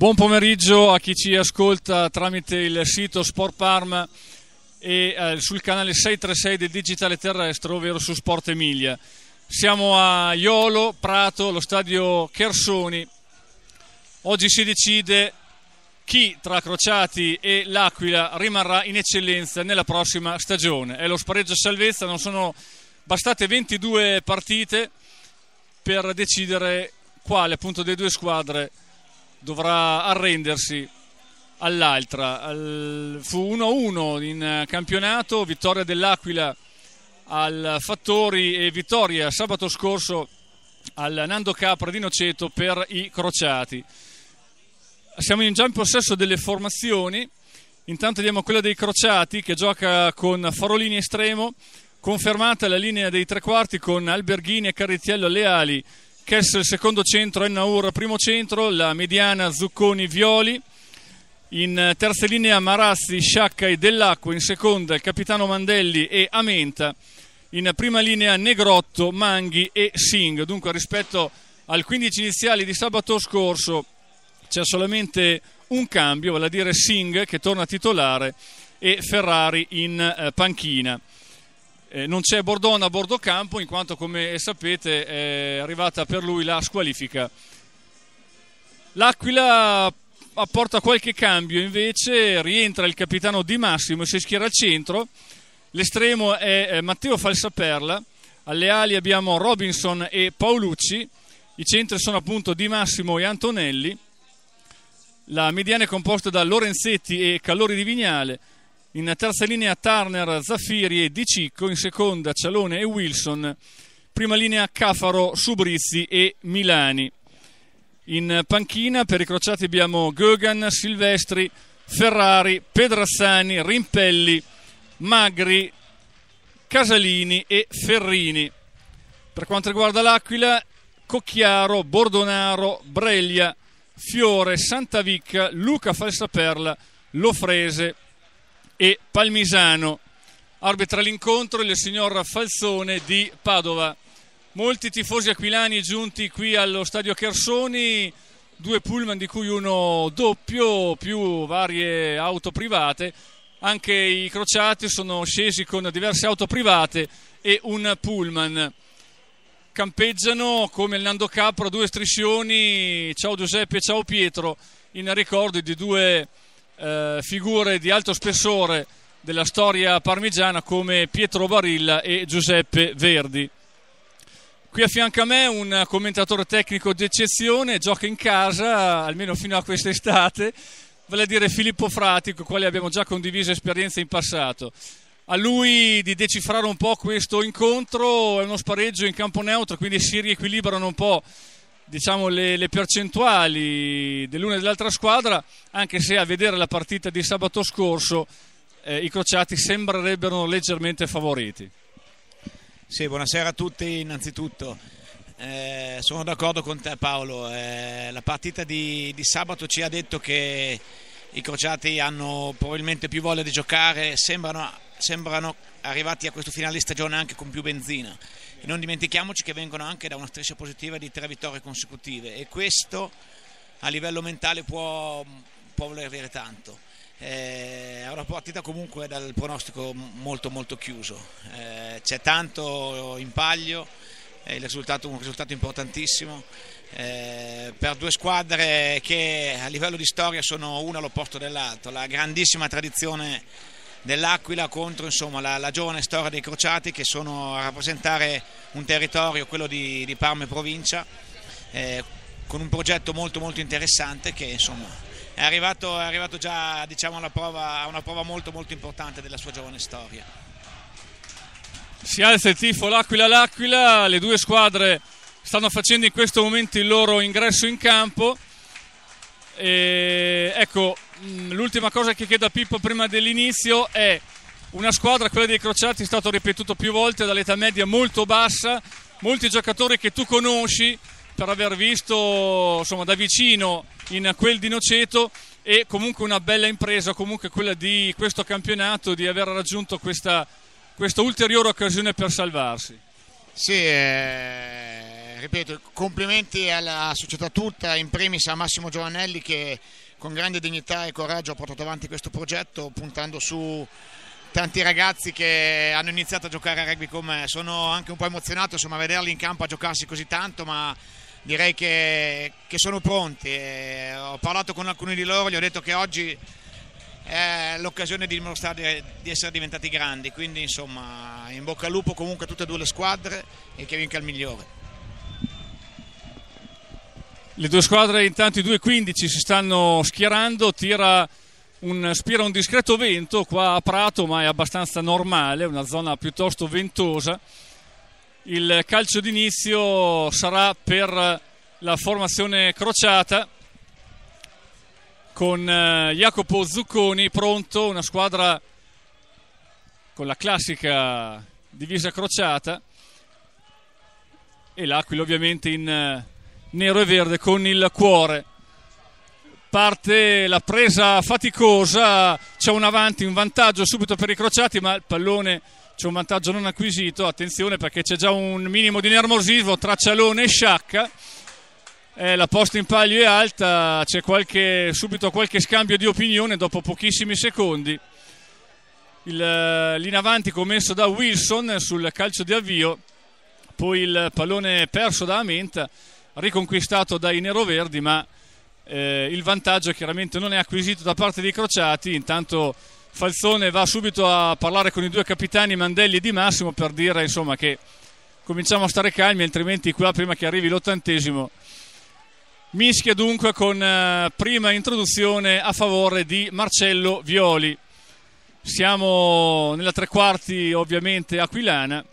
Buon pomeriggio a chi ci ascolta tramite il sito Sport Parma e eh, sul canale 636 del Digitale Terrestre, ovvero su Sport Emilia. Siamo a Iolo, Prato, lo stadio Chersoni. Oggi si decide chi tra Crociati e l'Aquila rimarrà in eccellenza nella prossima stagione. È lo spareggio salvezza, non sono bastate 22 partite per decidere quale appunto delle due squadre dovrà arrendersi all'altra. Al... Fu 1-1 in campionato, vittoria dell'Aquila al Fattori e vittoria sabato scorso al Nando Capra di Noceto per i crociati. Siamo già in possesso delle formazioni. Intanto diamo quella dei crociati che gioca con Farolini estremo, confermata la linea dei tre quarti con Alberghini e Carrizziello alle ali, Kessel secondo centro, Ennaur primo centro, la mediana Zucconi Violi. In eh, terza linea Marazzi, Sciacca e Dell'Acqua, in seconda il capitano Mandelli e Amenta, in prima linea Negrotto, Manghi e Singh. Dunque rispetto al 15 iniziali di sabato scorso c'è solamente un cambio, vale a dire Singh che torna titolare e Ferrari in eh, panchina. Eh, non c'è Bordone a bordo campo in quanto come sapete è arrivata per lui la squalifica. L'Aquila apporta qualche cambio invece, rientra il capitano Di Massimo e si schiera al centro, l'estremo è eh, Matteo Falsaperla, alle ali abbiamo Robinson e Paolucci, i centri sono appunto Di Massimo e Antonelli, la mediana è composta da Lorenzetti e Calori di Vignale, in terza linea Turner, Zaffiri e Di Cicco, in seconda Cialone e Wilson, prima linea Cafaro, Subrizzi e Milani. In panchina per i crociati abbiamo Gogan, Silvestri, Ferrari, Pedrassani, Rimpelli, Magri, Casalini e Ferrini. Per quanto riguarda l'Aquila, Cocchiaro, Bordonaro, Breglia, Fiore, Santavicca, Luca Falsaperla, Lofrese, e Palmisano. Arbitra l'incontro il signor Falzone di Padova. Molti tifosi aquilani giunti qui allo stadio Chersoni, due pullman di cui uno doppio, più varie auto private. Anche i crociati sono scesi con diverse auto private e un pullman campeggiano come il Nando Capro due striscioni, ciao Giuseppe, ciao Pietro, in ricordo di due eh, figure di alto spessore della storia parmigiana come Pietro Barilla e Giuseppe Verdi. Qui a fianco a me un commentatore tecnico d'eccezione, gioca in casa almeno fino a quest'estate, vale a dire Filippo Frati, con il quale abbiamo già condiviso esperienze in passato. A lui di decifrare un po' questo incontro, è uno spareggio in campo neutro, quindi si riequilibrano un po' diciamo, le, le, percentuali dell'una e dell'altra squadra, anche se a vedere la partita di sabato scorso eh, i crociati sembrerebbero leggermente favoriti. Sì, buonasera a tutti innanzitutto. Eh, sono d'accordo con te Paolo, eh, la partita di, di sabato ci ha detto che i crociati hanno probabilmente più voglia di giocare, sembrano, sembrano arrivati a questo finale di stagione anche con più benzina. E non dimentichiamoci che vengono anche da una striscia positiva di tre vittorie consecutive e questo a livello mentale può, può voler dire tanto. Eh, è una partita comunque dal pronostico molto molto chiuso, eh, c'è tanto in paglio, è eh, risultato, un risultato importantissimo eh, per due squadre che a livello di storia sono una all'opposto dell'altra, la grandissima tradizione dell'Aquila contro insomma, la, la, giovane storia dei crociati che sono a rappresentare un territorio, quello di, di Parma e provincia, eh, con un progetto molto molto interessante che insomma, è, arrivato, è arrivato già diciamo, alla prova, a una prova molto molto importante della sua giovane storia. Si alza il tifo l'Aquila l'Aquila, le due squadre stanno facendo in questo momento il loro ingresso in campo. E, ecco, Mm, l'ultima cosa che chiedo a Pippo prima dell'inizio è una squadra, quella dei crociati, è stato ripetuto più volte, dall'età media molto bassa, molti giocatori che tu conosci per aver visto insomma, da vicino in quel di Noceto e comunque una bella impresa, comunque quella di questo campionato, di aver raggiunto questa, questa ulteriore occasione per salvarsi. Sì, eh, ripeto, complimenti alla società tutta, in primis a Massimo Giovanelli che con grande dignità e coraggio ha portato avanti questo progetto puntando su tanti ragazzi che hanno iniziato a giocare a rugby con me. Sono anche un po' emozionato insomma, a vederli in campo a giocarsi così tanto, ma direi che, che sono pronti. E ho parlato con alcuni di loro, gli ho detto che oggi è l'occasione di dimostrare di essere diventati grandi. Quindi, insomma, in bocca al lupo comunque a tutte e due le squadre e che vinca il migliore. Le due squadre intanto i 2-15 si stanno schierando, tira un, spira un discreto vento qua a Prato ma è abbastanza normale, una zona piuttosto ventosa. Il calcio d'inizio sarà per la formazione crociata con eh, Jacopo Zucconi pronto, una squadra con la classica divisa crociata e l'Aquila ovviamente in eh, nero e verde con il cuore. Parte la presa faticosa, c'è un avanti, un vantaggio subito per i crociati, ma il pallone c'è un vantaggio non acquisito. Attenzione perché c'è già un minimo di nervosismo tra Cialone e Sciacca. Eh, la posta in palio è alta, c'è qualche, subito qualche scambio di opinione dopo pochissimi secondi. Il, l'inavanti eh, commesso da Wilson sul calcio di avvio, poi il pallone perso da Amenta riconquistato dai neroverdi, ma eh, il vantaggio chiaramente non è acquisito da parte dei crociati, intanto Falzone va subito a parlare con i due capitani Mandelli e Di Massimo per dire insomma, che cominciamo a stare calmi, altrimenti qua prima che arrivi l'ottantesimo mischia dunque con eh, prima introduzione a favore di Marcello Violi. Siamo nella tre quarti ovviamente aquilana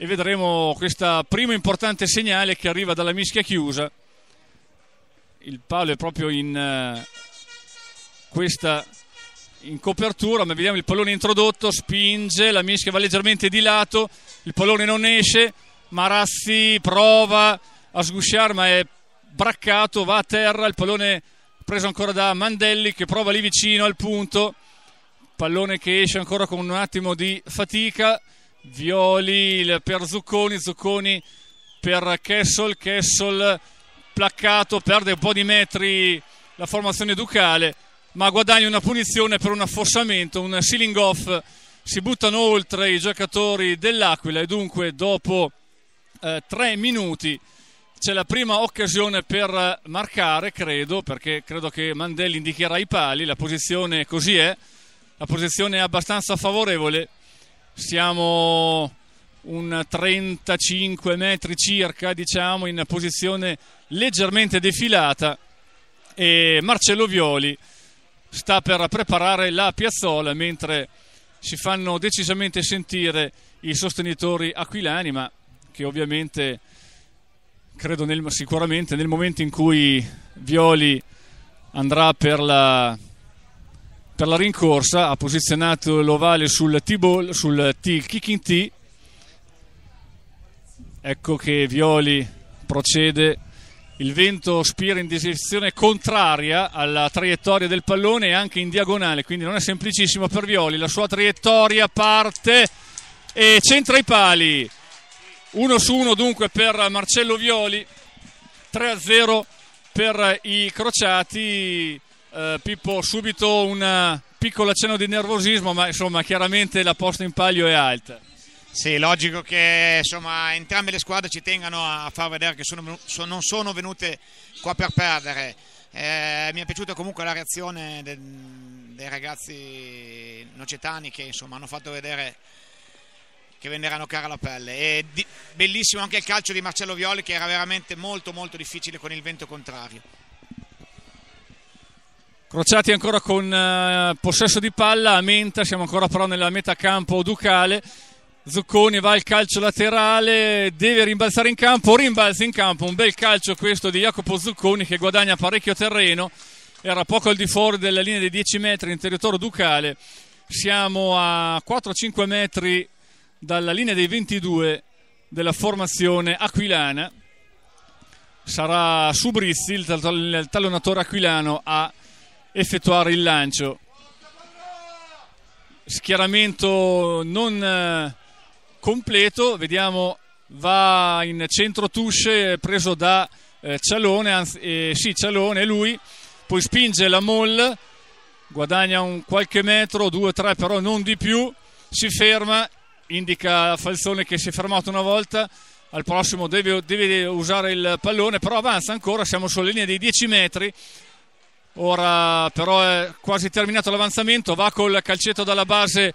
e vedremo questo primo importante segnale che arriva dalla mischia chiusa. Il palo è proprio in eh, questa in copertura, ma vediamo il pallone introdotto, spinge, la mischia va leggermente di lato, il pallone non esce, Marazzi prova a sgusciare ma è braccato, va a terra, il pallone preso ancora da Mandelli che prova lì vicino al punto, pallone che esce ancora con un attimo di fatica, Violi per Zucconi, Zucconi per Kessel, Kessel placcato, perde un po' di metri la formazione ducale, ma guadagna una punizione per un affossamento, un ceiling off, si buttano oltre i giocatori dell'Aquila e dunque dopo eh, tre minuti c'è la prima occasione per marcare, credo, perché credo che Mandelli indicherà i pali, la posizione così è, la posizione è abbastanza favorevole siamo un 35 metri circa, diciamo, in posizione leggermente defilata e Marcello Violi sta per preparare la piazzola mentre si fanno decisamente sentire i sostenitori aquilani, ma che ovviamente credo nel, sicuramente nel momento in cui Violi andrà per la per la rincorsa, ha posizionato l'ovale sul T-ball, sul T-kicking T. Ecco che Violi procede, il vento spira in direzione contraria alla traiettoria del pallone e anche in diagonale, quindi non è semplicissimo per Violi, la sua traiettoria parte e centra i pali. 1 su 1 dunque per Marcello Violi, 3-0 a per i crociati eh, Pippo, subito un eh, piccolo accenno di nervosismo, ma insomma chiaramente la posta in palio è alta. Sì, logico che insomma, entrambe le squadre ci tengano a far vedere che sono, so, non sono venute qua per perdere. Eh, mi è piaciuta comunque la reazione de, dei ragazzi nocetani che insomma, hanno fatto vedere che venderanno cara la pelle. E di, bellissimo anche il calcio di Marcello Violi che era veramente molto molto difficile con il vento contrario. Crociati ancora con eh, possesso di palla, a Menta, siamo ancora però nella metà campo Ducale. Zucconi va al calcio laterale, deve rimbalzare in campo, rimbalza in campo, un bel calcio questo di Jacopo Zucconi che guadagna parecchio terreno, era poco al di fuori della linea dei 10 metri in territorio Ducale, siamo a 4-5 metri dalla linea dei 22 della formazione aquilana, sarà Subrizzi il tallonatore aquilano a effettuare il lancio. Schieramento non eh, completo, vediamo va in centro Tusce preso da eh, Cialone, anzi, eh, sì Cialone lui, poi spinge la Moll, guadagna un qualche metro, due o tre però non di più, si ferma, indica Falzone che si è fermato una volta, al prossimo deve, deve usare il pallone, però avanza ancora, siamo sulla linea dei 10 metri, Ora però è quasi terminato l'avanzamento, va col calcetto dalla base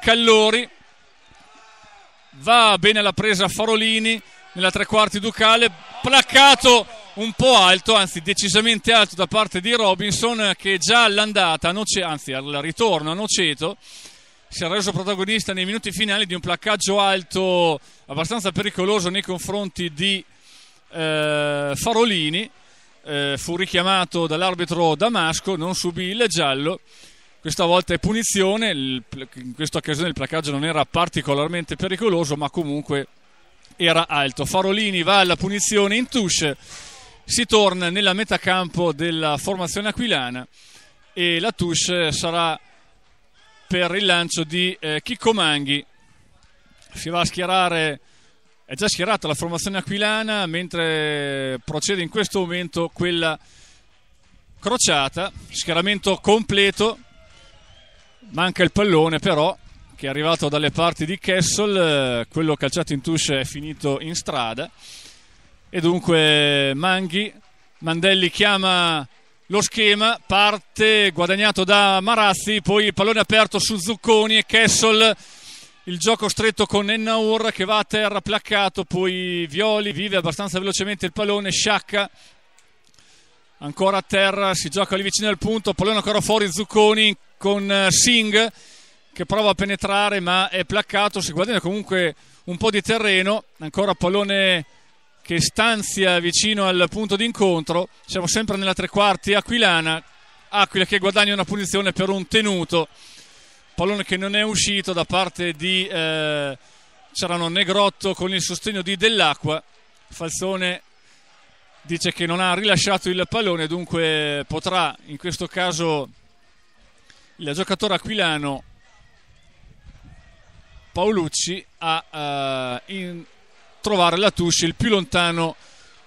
Callori, va bene la presa Farolini nella tre quarti Ducale, placcato un po' alto, anzi decisamente alto da parte di Robinson che già all'andata, anzi al ritorno a Noceto, si è reso protagonista nei minuti finali di un placcaggio alto abbastanza pericoloso nei confronti di eh, Farolini eh, fu richiamato dall'arbitro Damasco, non subì il giallo, questa volta è punizione, in questa occasione il placaggio non era particolarmente pericoloso ma comunque era alto. Farolini va alla punizione in touche, si torna nella metà campo della formazione aquilana e la touche sarà per il lancio di eh, Chicco Manghi. Si va a schierare è già schierata la formazione aquilana, mentre procede in questo momento quella crociata. Schieramento completo, manca il pallone però che è arrivato dalle parti di Kessel, quello calciato in touche è finito in strada e dunque Manghi, Mandelli chiama lo schema, parte guadagnato da Marazzi, poi il pallone aperto su Zucconi e Kessel il gioco stretto con Ennaur che va a terra placcato, poi Violi vive abbastanza velocemente il pallone, sciacca ancora a terra, si gioca lì vicino al punto, pallone ancora fuori Zucconi con eh, Singh che prova a penetrare ma è placcato, si guadagna comunque un po' di terreno, ancora pallone che stanzia vicino al punto d'incontro, siamo sempre nella tre quarti aquilana, Aquila che guadagna una punizione per un tenuto pallone che non è uscito da parte di eh, Cerano Negrotto con il sostegno di Dell'Acqua Falzone dice che non ha rilasciato il pallone dunque potrà in questo caso il giocatore aquilano Paolucci a eh, in, trovare la touche il più lontano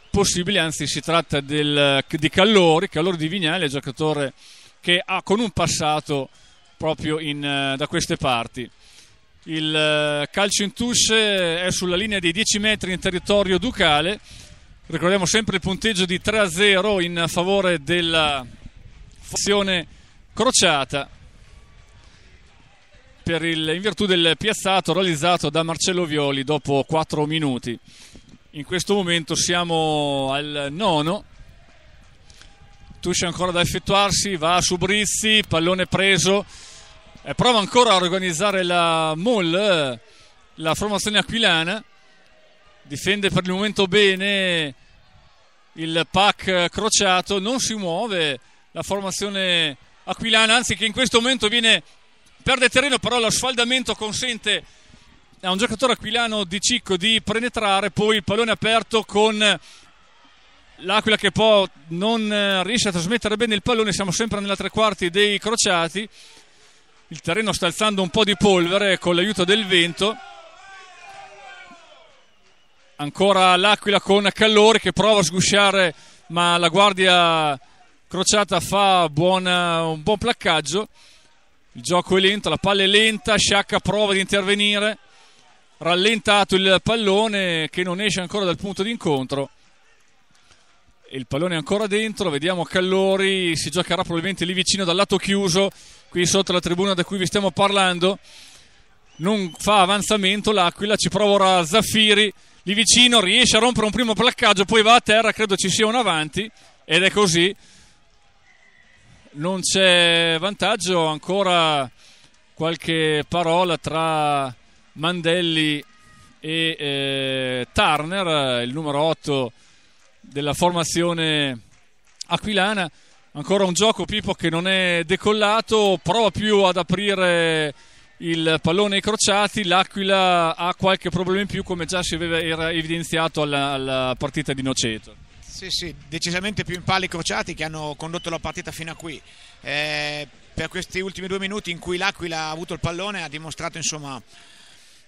possibile, anzi si tratta del, di Callori, Callori di Vignale, giocatore che ha con un passato proprio in, eh, da queste parti. Il eh, calcio in Tusce è sulla linea dei 10 metri in territorio ducale. Ricordiamo sempre il punteggio di 3-0 in favore della fazione crociata il, in virtù del piazzato realizzato da Marcello Violi dopo 4 minuti. In questo momento siamo al nono. Tusce ancora da effettuarsi, va su Brizzi, pallone preso eh, prova ancora a organizzare la Moll, eh, la formazione aquilana, difende per il momento bene il pack crociato, non si muove la formazione aquilana, anzi che in questo momento viene, perde terreno, però lo sfaldamento consente a un giocatore aquilano di Cicco di penetrare, poi il pallone aperto con l'Aquila che poi non eh, riesce a trasmettere bene il pallone, siamo sempre nella tre quarti dei crociati, il terreno sta alzando un po' di polvere con l'aiuto del vento. Ancora l'Aquila con Callori che prova a sgusciare, ma la guardia crociata fa buona, un buon placcaggio. Il gioco è lento, la palla è lenta, Sciacca prova di intervenire, rallentato il pallone che non esce ancora dal punto d'incontro. Il pallone è ancora dentro, vediamo Callori, si giocherà probabilmente lì vicino dal lato chiuso, qui sotto la tribuna da cui vi stiamo parlando. Non fa avanzamento l'Aquila, ci prova ora Zaffiri, lì vicino riesce a rompere un primo placcaggio, poi va a terra, credo ci sia un avanti ed è così. Non c'è vantaggio, ancora qualche parola tra Mandelli e eh, Turner, il numero 8 della formazione aquilana. Ancora un gioco Pippo che non è decollato, prova più ad aprire il pallone ai crociati, l'Aquila ha qualche problema in più come già si era evidenziato alla, alla partita di Noceto. Sì, sì, decisamente più in palla i crociati che hanno condotto la partita fino a qui. Eh, per questi ultimi due minuti in cui l'Aquila ha avuto il pallone ha dimostrato insomma,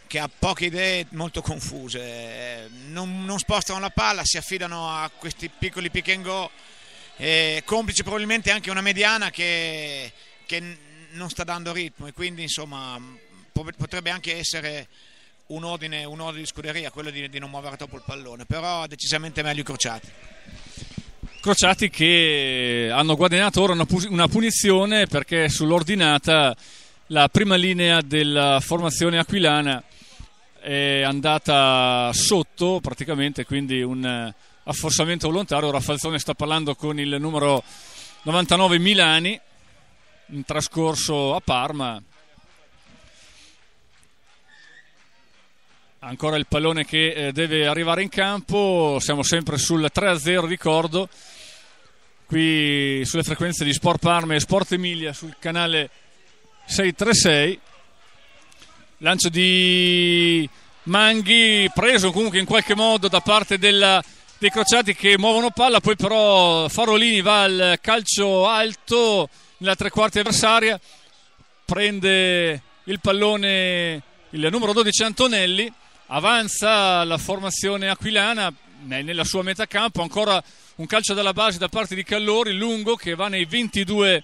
che ha poche idee molto confuse. Eh, non, non, spostano la palla, si affidano a questi piccoli pick and go eh, complice probabilmente anche una mediana che, che non sta dando ritmo e quindi insomma potrebbe anche essere un ordine, un ordine di scuderia, quello di, di, non muovere troppo il pallone, però decisamente meglio i crociati. Crociati che hanno guadagnato ora una, una punizione perché sull'ordinata la prima linea della formazione aquilana è andata sotto praticamente, quindi un affossamento volontario. Raffalzone sta parlando con il numero 99 Milani, in trascorso a Parma. Ancora il pallone che eh, deve arrivare in campo, siamo sempre sul 3-0, ricordo, qui sulle frequenze di Sport Parma e Sport Emilia sul canale 636. Lancio di Manghi, preso comunque in qualche modo da parte della dei crociati che muovono palla, poi però Farolini va al calcio alto nella tre quarti avversaria, prende il pallone il numero 12 Antonelli, avanza la formazione aquilana nella sua metà campo, ancora un calcio dalla base da parte di Callori, lungo che va nei 22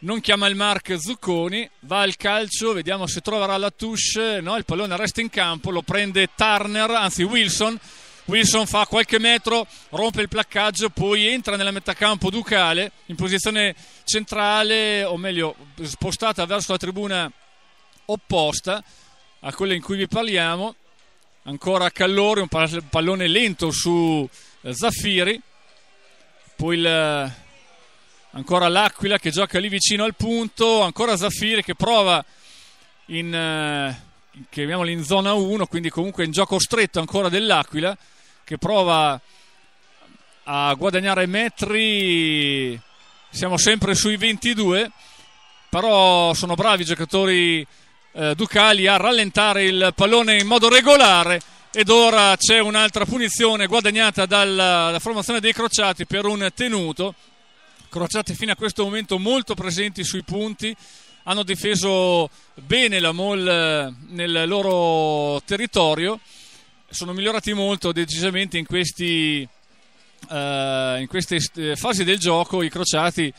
non chiama il Mark Zucconi, va al calcio, vediamo se troverà la touche, no, il pallone resta in campo, lo prende Turner, anzi Wilson Wilson fa qualche metro, rompe il placcaggio, poi entra nella metà campo Ducale in posizione centrale, o meglio spostata verso la tribuna opposta a quella in cui vi parliamo. Ancora Callori, un pallone lento su eh, Zaffiri, poi il, eh, ancora l'Aquila che gioca lì vicino al punto, ancora Zaffiri che prova in eh, chiamiamolo in zona 1, quindi comunque in gioco stretto ancora dell'Aquila che prova a guadagnare metri, siamo sempre sui 22, però sono bravi i giocatori eh, ducali a rallentare il pallone in modo regolare ed ora c'è un'altra punizione guadagnata dalla formazione dei crociati per un tenuto. Crociati fino a questo momento molto presenti sui punti, hanno difeso bene la Mol eh, nel loro territorio sono migliorati molto decisamente in, questi, eh, in queste eh, fasi del gioco i crociati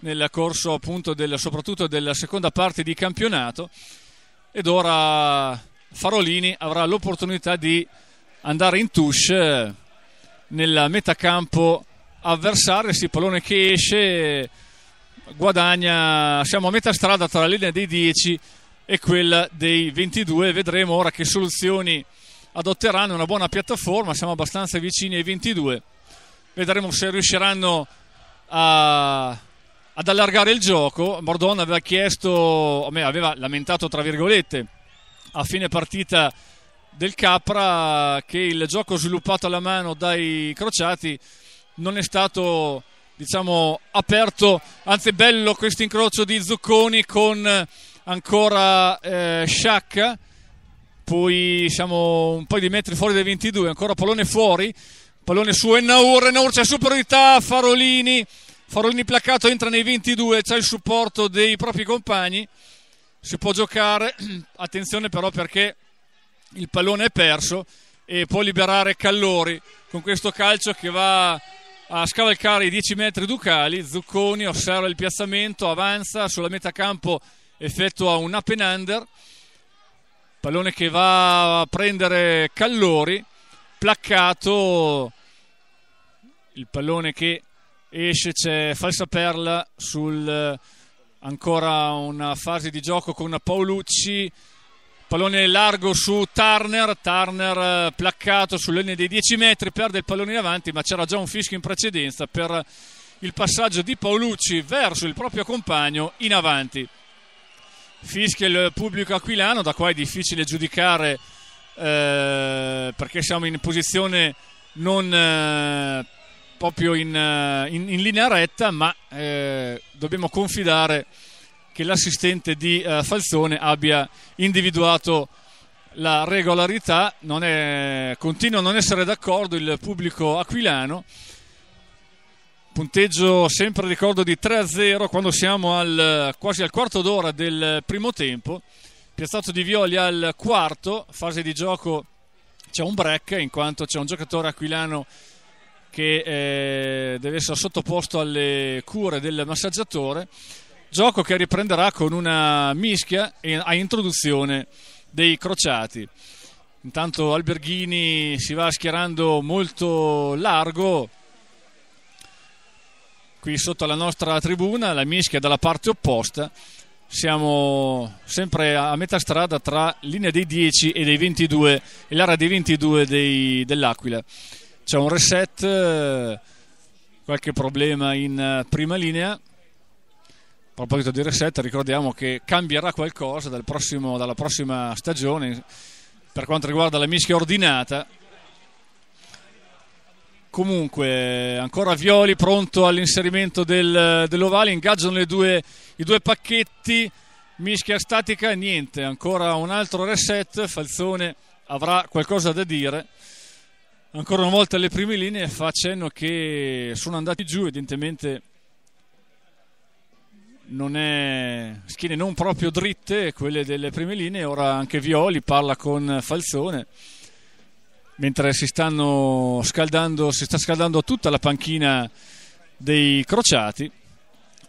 nel corso appunto del, soprattutto della seconda parte di campionato ed ora Farolini avrà l'opportunità di andare in touche eh, nel campo avversario, sì, pallone che esce, guadagna, siamo a metà strada tra la linea dei 10 e quella dei 22, vedremo ora che soluzioni adotteranno una buona piattaforma, siamo abbastanza vicini ai 22. Vedremo se riusciranno a, ad allargare il gioco. Bordone aveva chiesto, aveva lamentato tra virgolette a fine partita del Capra che il gioco sviluppato alla mano dai crociati non è stato diciamo aperto anzi bello questo incrocio di Zucconi con ancora eh, Sciacca poi siamo un paio di metri fuori dai 22, ancora pallone fuori, pallone su Ennaur, Ennaur c'è superiorità, Farolini, Farolini placato entra nei 22, c'è il supporto dei propri compagni, si può giocare, attenzione però perché il pallone è perso e può liberare Callori con questo calcio che va a scavalcare i 10 metri ducali, Zucconi osserva il piazzamento, avanza sulla metà campo, effettua un up and under pallone che va a prendere Callori placcato il pallone che esce c'è falsa perla sul ancora una fase di gioco con Paolucci pallone largo su Turner Turner eh, placcato sulle dei 10 metri perde il pallone in avanti ma c'era già un fischio in precedenza per il passaggio di Paolucci verso il proprio compagno in avanti fischia il pubblico aquilano, da qua è difficile giudicare eh, perché siamo in posizione non eh, proprio in, eh, in, in, linea retta, ma eh, dobbiamo confidare che l'assistente di eh, Falzone abbia individuato la regolarità, non è, continua a non essere d'accordo il pubblico aquilano punteggio sempre ricordo di 3-0 quando siamo al, quasi al quarto d'ora del primo tempo piazzato di Violi al quarto fase di gioco c'è un break in quanto c'è un giocatore aquilano che eh, deve essere sottoposto alle cure del massaggiatore gioco che riprenderà con una mischia a introduzione dei crociati intanto Alberghini si va schierando molto largo qui sotto la nostra tribuna, la mischia dalla parte opposta. Siamo sempre a metà strada tra linea dei 10 e dei 22 e l'area dei 22 dei, dell'Aquila. C'è un reset, eh, qualche problema in eh, prima linea. A proposito di reset, ricordiamo che cambierà qualcosa dal prossimo, dalla prossima stagione per quanto riguarda la mischia ordinata Comunque, ancora Violi pronto all'inserimento del, dell'ovale, ingaggiano due, i due pacchetti, mischia statica niente, ancora un altro reset, Falzone avrà qualcosa da dire. Ancora una volta le prime linee fa accenno che sono andati giù, evidentemente non è schiene non proprio dritte quelle delle prime linee, ora anche Violi parla con Falzone mentre si stanno scaldando, si sta scaldando tutta la panchina dei crociati,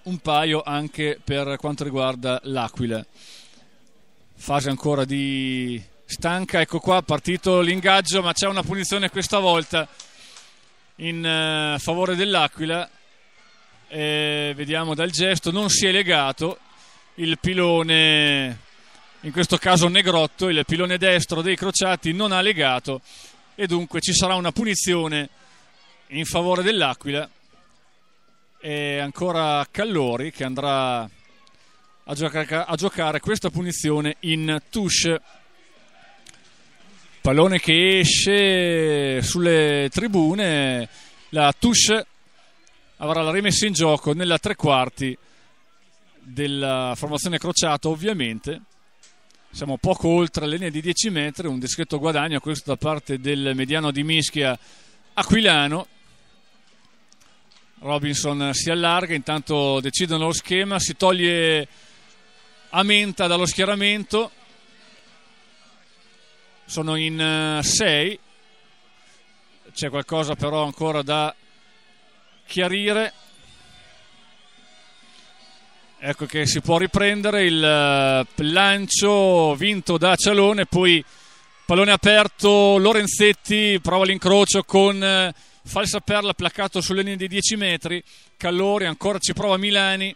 un paio anche per quanto riguarda l'Aquila. Fase ancora di stanca, ecco qua, partito l'ingaggio, ma c'è una punizione questa volta in eh, favore dell'Aquila. E vediamo dal gesto, non si è legato il pilone, in questo caso Negrotto, il pilone destro dei crociati non ha legato e dunque ci sarà una punizione in favore dell'Aquila e ancora Callori che andrà a giocare, a giocare questa punizione in touche pallone che esce sulle tribune la touche avrà la rimessa in gioco nella tre quarti della formazione crociata ovviamente siamo poco oltre la linea di 10 metri, un discreto guadagno questo da parte del mediano di mischia Aquilano. Robinson si allarga, intanto decidono lo schema, si toglie Amenta dallo schieramento, sono in 6, eh, c'è qualcosa però ancora da chiarire. Ecco che si può riprendere il eh, lancio vinto da Cialone, poi pallone aperto, Lorenzetti prova l'incrocio con eh, falsa perla placato sulle linee dei 10 metri, Callori ancora ci prova Milani,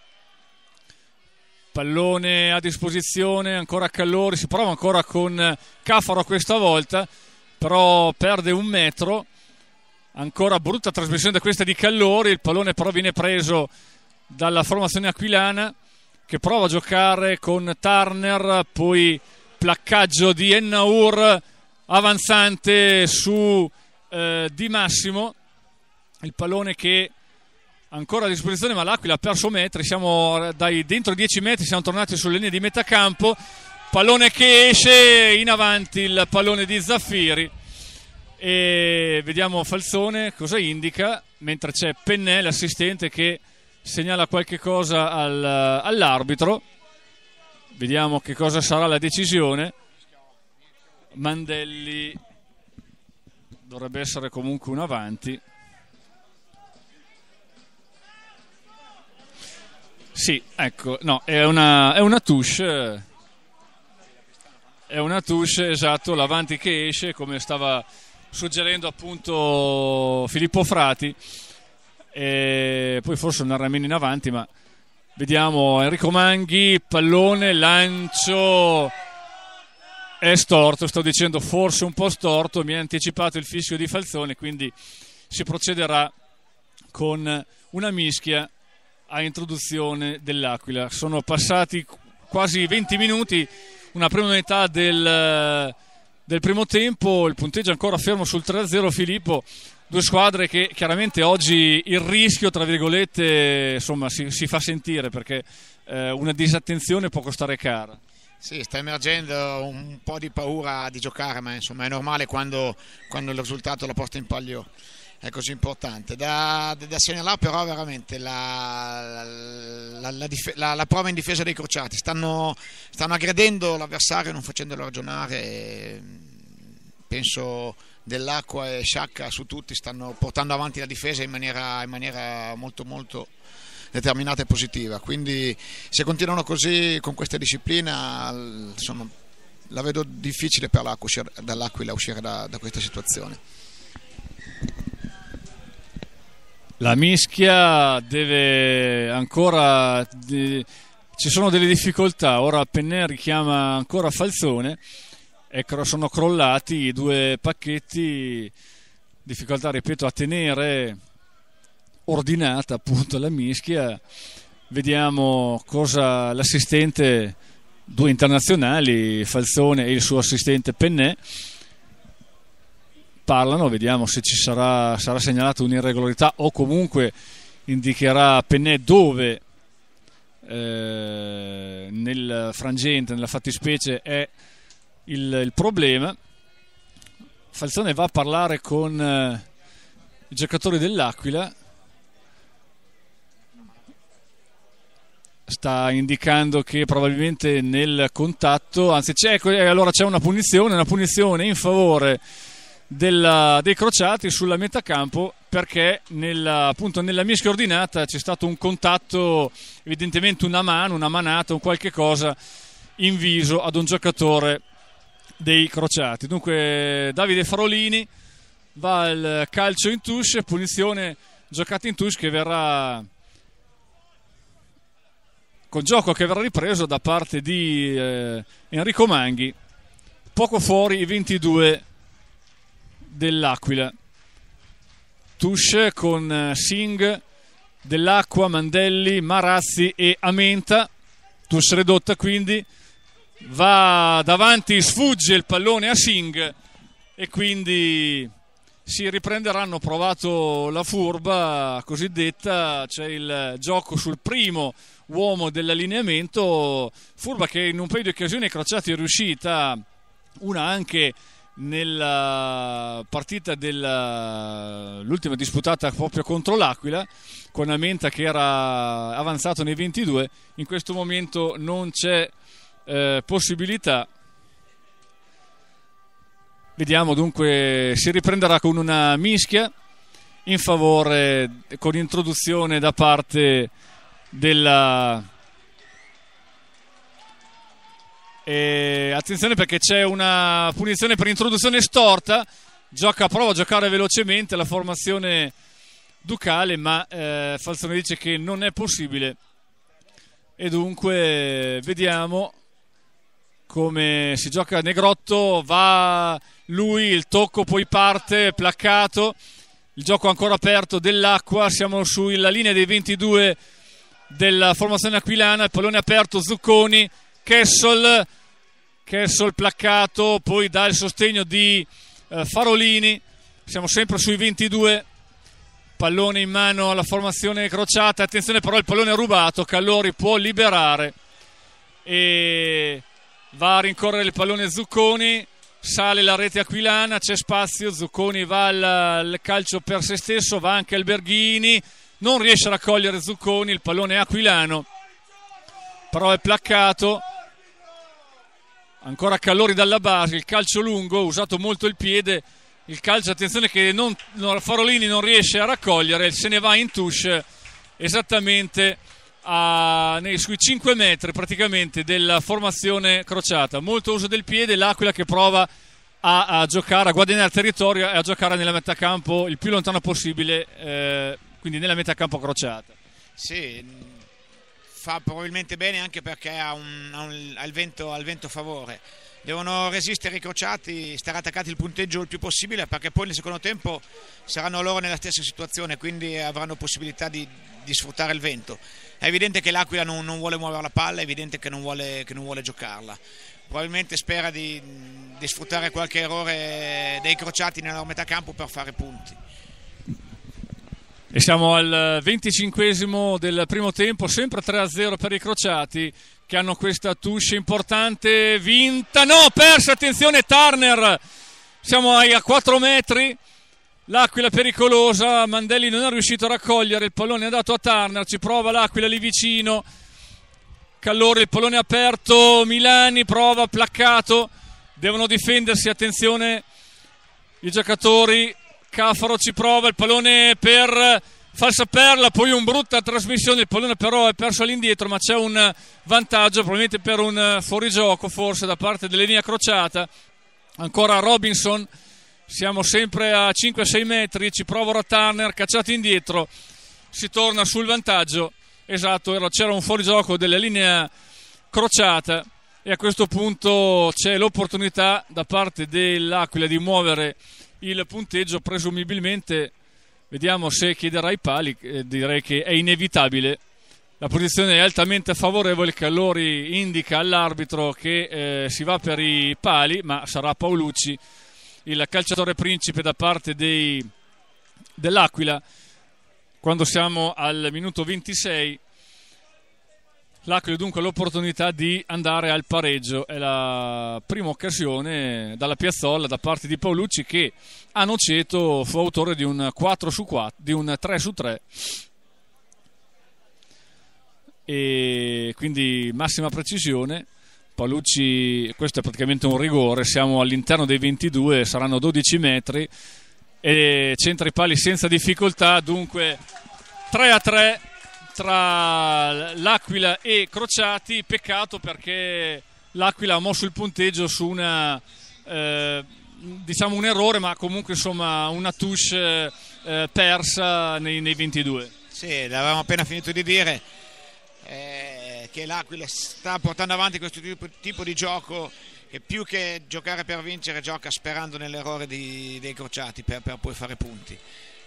pallone a disposizione, ancora Callori, si prova ancora con eh, Cafaro questa volta, però perde un metro, ancora brutta trasmissione da questa di Callori, il pallone però viene preso dalla formazione aquilana che prova a giocare con Turner, poi placcaggio di Ennaur avanzante su eh, Di Massimo, il pallone che ancora a disposizione ma l'Aquila ha perso metri, siamo dai dentro 10 metri, siamo tornati sulle linee di metà campo, pallone che esce in avanti il pallone di Zaffiri e vediamo Falzone cosa indica mentre c'è Pennè l'assistente che segnala qualche cosa al, all'arbitro. Vediamo che cosa sarà la decisione. Mandelli dovrebbe essere comunque un avanti. Sì, ecco, no, è una, è una touche. È una touche, esatto, l'avanti che esce, come stava suggerendo appunto Filippo Frati e poi forse un Arramini in avanti, ma vediamo Enrico Manghi, pallone, lancio è storto, sto dicendo forse un po' storto, mi ha anticipato il fischio di Falzone, quindi si procederà con una mischia a introduzione dell'Aquila. Sono passati quasi 20 minuti, una prima metà del, del primo tempo, il punteggio ancora fermo sul 3-0 Filippo, due squadre che chiaramente oggi il rischio, tra virgolette, insomma, si, si fa sentire perché eh, una disattenzione può costare cara. Sì, sta emergendo un po' di paura di giocare, ma insomma è normale quando, quando il risultato la porta in palio è così importante. Da, da segnalare però veramente la, la, la, la, prova in difesa dei crociati, stanno, stanno aggredendo l'avversario non facendolo ragionare, mm, penso dell'acqua e Sciacca su tutti stanno portando avanti la difesa in maniera, in maniera molto molto determinata e positiva quindi se continuano così con questa disciplina insomma, la vedo difficile per l'acqua uscire dall'Aquila da, da questa situazione la mischia deve ancora ci sono delle difficoltà ora Pennè richiama ancora Falzone ecco, sono crollati i due pacchetti, difficoltà, ripeto, a tenere ordinata appunto la mischia. Vediamo cosa l'assistente, due internazionali, Falzone e il suo assistente Pennè, parlano, vediamo se ci sarà, sarà segnalata un'irregolarità o comunque indicherà Pennè dove eh, nel frangente, nella fattispecie è il, il problema. Falzone va a parlare con eh, i giocatori dell'Aquila. Sta indicando che probabilmente nel contatto, anzi, c'è, eh, allora c'è una punizione, una punizione in favore della, dei crociati sulla metà campo perché nella, appunto nella mischia ordinata c'è stato un contatto, evidentemente una mano, una manata, un qualche cosa in viso ad un giocatore dei crociati. Dunque Davide Farolini va al calcio in touche, punizione giocata in touche che verrà con gioco che verrà ripreso da parte di eh, Enrico Manghi poco fuori i 22 dell'Aquila touche con eh, Singh dell'Acqua, Mandelli, Marazzi e Amenta touche ridotta quindi va davanti, sfugge il pallone a Singh e quindi si riprenderanno provato la furba cosiddetta, c'è il gioco sul primo uomo dell'allineamento, furba che in un paio di occasioni è crociata e riuscita, una anche nella partita dell'ultima disputata proprio contro l'Aquila con Amenta che era avanzato nei 22 in questo momento non c'è eh, possibilità. Vediamo dunque, si riprenderà con una mischia in favore, con introduzione da parte della... E attenzione perché c'è una punizione per introduzione storta, gioca, prova a giocare velocemente la formazione Ducale, ma eh, Falzone dice che non è possibile. E dunque vediamo come si gioca Negrotto, va lui, il tocco poi parte, placcato, il gioco ancora aperto dell'acqua, siamo sulla linea dei 22 della formazione aquilana, il pallone aperto, Zucconi, Kessel, Kessel placcato, poi dà il sostegno di eh, Farolini, siamo sempre sui 22, pallone in mano alla formazione crociata, attenzione però il pallone è rubato, Callori può liberare e va a rincorrere il pallone Zucconi, sale la rete aquilana, c'è spazio, Zucconi va al, al calcio per se stesso, va anche Alberghini, non riesce a raccogliere Zucconi, il pallone è aquilano, però è placcato. Ancora Calori dalla base, il calcio lungo, usato molto il piede, il calcio, attenzione che non, Farolini non riesce a raccogliere, se ne va in touche esattamente a, nei, sui 5 metri praticamente della formazione crociata. Molto uso del piede, l'Aquila che prova a, a giocare, a guadagnare territorio e a giocare nella metà campo il più lontano possibile, eh, quindi nella metà campo crociata. Sì, fa probabilmente bene anche perché ha, un, ha, un, ha il vento, ha il vento favore devono resistere i crociati, stare attaccati il punteggio il più possibile perché poi nel secondo tempo saranno loro nella stessa situazione quindi avranno possibilità di, di sfruttare il vento. È evidente che l'Aquila non, non, vuole muovere la palla, è evidente che non vuole, che non vuole giocarla. Probabilmente spera di, di sfruttare qualche errore dei crociati nella metà campo per fare punti. E siamo al venticinquesimo del primo tempo, sempre 3-0 per i crociati che hanno questa touche importante, vinta, no, persa, attenzione Turner, siamo a 4 metri, l'Aquila pericolosa, Mandelli non è riuscito a raccogliere, il pallone è andato a Turner, ci prova l'Aquila lì vicino, Callore, il pallone aperto, Milani prova, placcato, devono difendersi, attenzione i giocatori, Cafaro ci prova, il pallone per falsa perla, poi un brutta trasmissione, il pallone però è perso all'indietro, ma c'è un vantaggio probabilmente per un fuorigioco forse da parte dell'Enia Crociata, ancora Robinson, siamo sempre a 5-6 metri, ci prova Turner, cacciato indietro, si torna sul vantaggio, esatto, c'era un fuorigioco della linea crociata e a questo punto c'è l'opportunità da parte dell'Aquila di muovere il punteggio presumibilmente Vediamo se chiederà i pali, eh, direi che è inevitabile. La posizione è altamente favorevole, Callori indica all'arbitro che eh, si va per i pali, ma sarà Paolucci il calciatore principe da parte dei, dell'Aquila. Quando siamo al minuto 26 L'Aquila dunque ha l'opportunità di andare al pareggio, è la prima occasione dalla piazzolla da parte di Paolucci che a Noceto fu autore di un 4 su 4, di un 3 su 3 e quindi massima precisione. Paolucci, questo è praticamente un rigore, siamo all'interno dei 22, saranno 12 metri e centra i pali senza difficoltà, dunque 3 a 3 tra L'Aquila e Crociati, peccato perché l'Aquila ha mosso il punteggio su una, eh, diciamo un errore, ma comunque insomma una touche eh, persa nei, nei, 22. Sì, l'avevamo appena finito di dire eh, che l'Aquila sta portando avanti questo tipo, tipo, di gioco che più che giocare per vincere gioca sperando nell'errore di, dei crociati per, per poi fare punti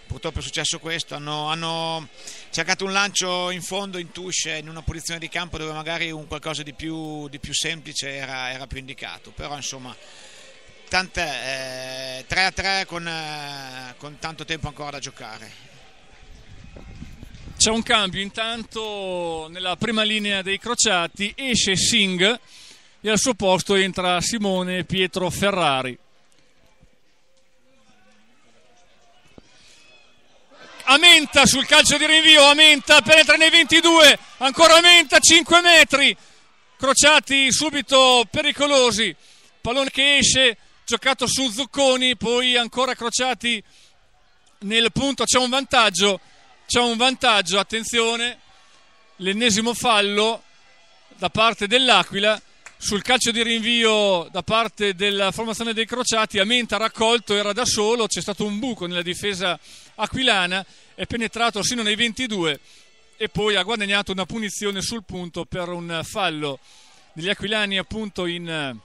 purtroppo è successo questo, hanno, hanno, cercato un lancio in fondo, in touche, in una posizione di campo dove magari un qualcosa di più, di più semplice era, era, più indicato, però insomma tant'è, eh, 3 3 con, eh, con tanto tempo ancora da giocare. C'è un cambio intanto nella prima linea dei crociati, esce Singh e al suo posto entra Simone Pietro Ferrari. Amenta sul calcio di rinvio, Amenta penetra nei 22, ancora Amenta 5 metri, crociati subito pericolosi, pallone che esce, giocato su Zucconi, poi ancora crociati nel punto, c'è un vantaggio, c'è un vantaggio, attenzione, l'ennesimo fallo da parte dell'Aquila sul calcio di rinvio da parte della formazione dei crociati, Amenta ha raccolto, era da solo, c'è stato un buco nella difesa aquilana, è penetrato sino nei 22 e poi ha guadagnato una punizione sul punto per un fallo degli aquilani appunto in,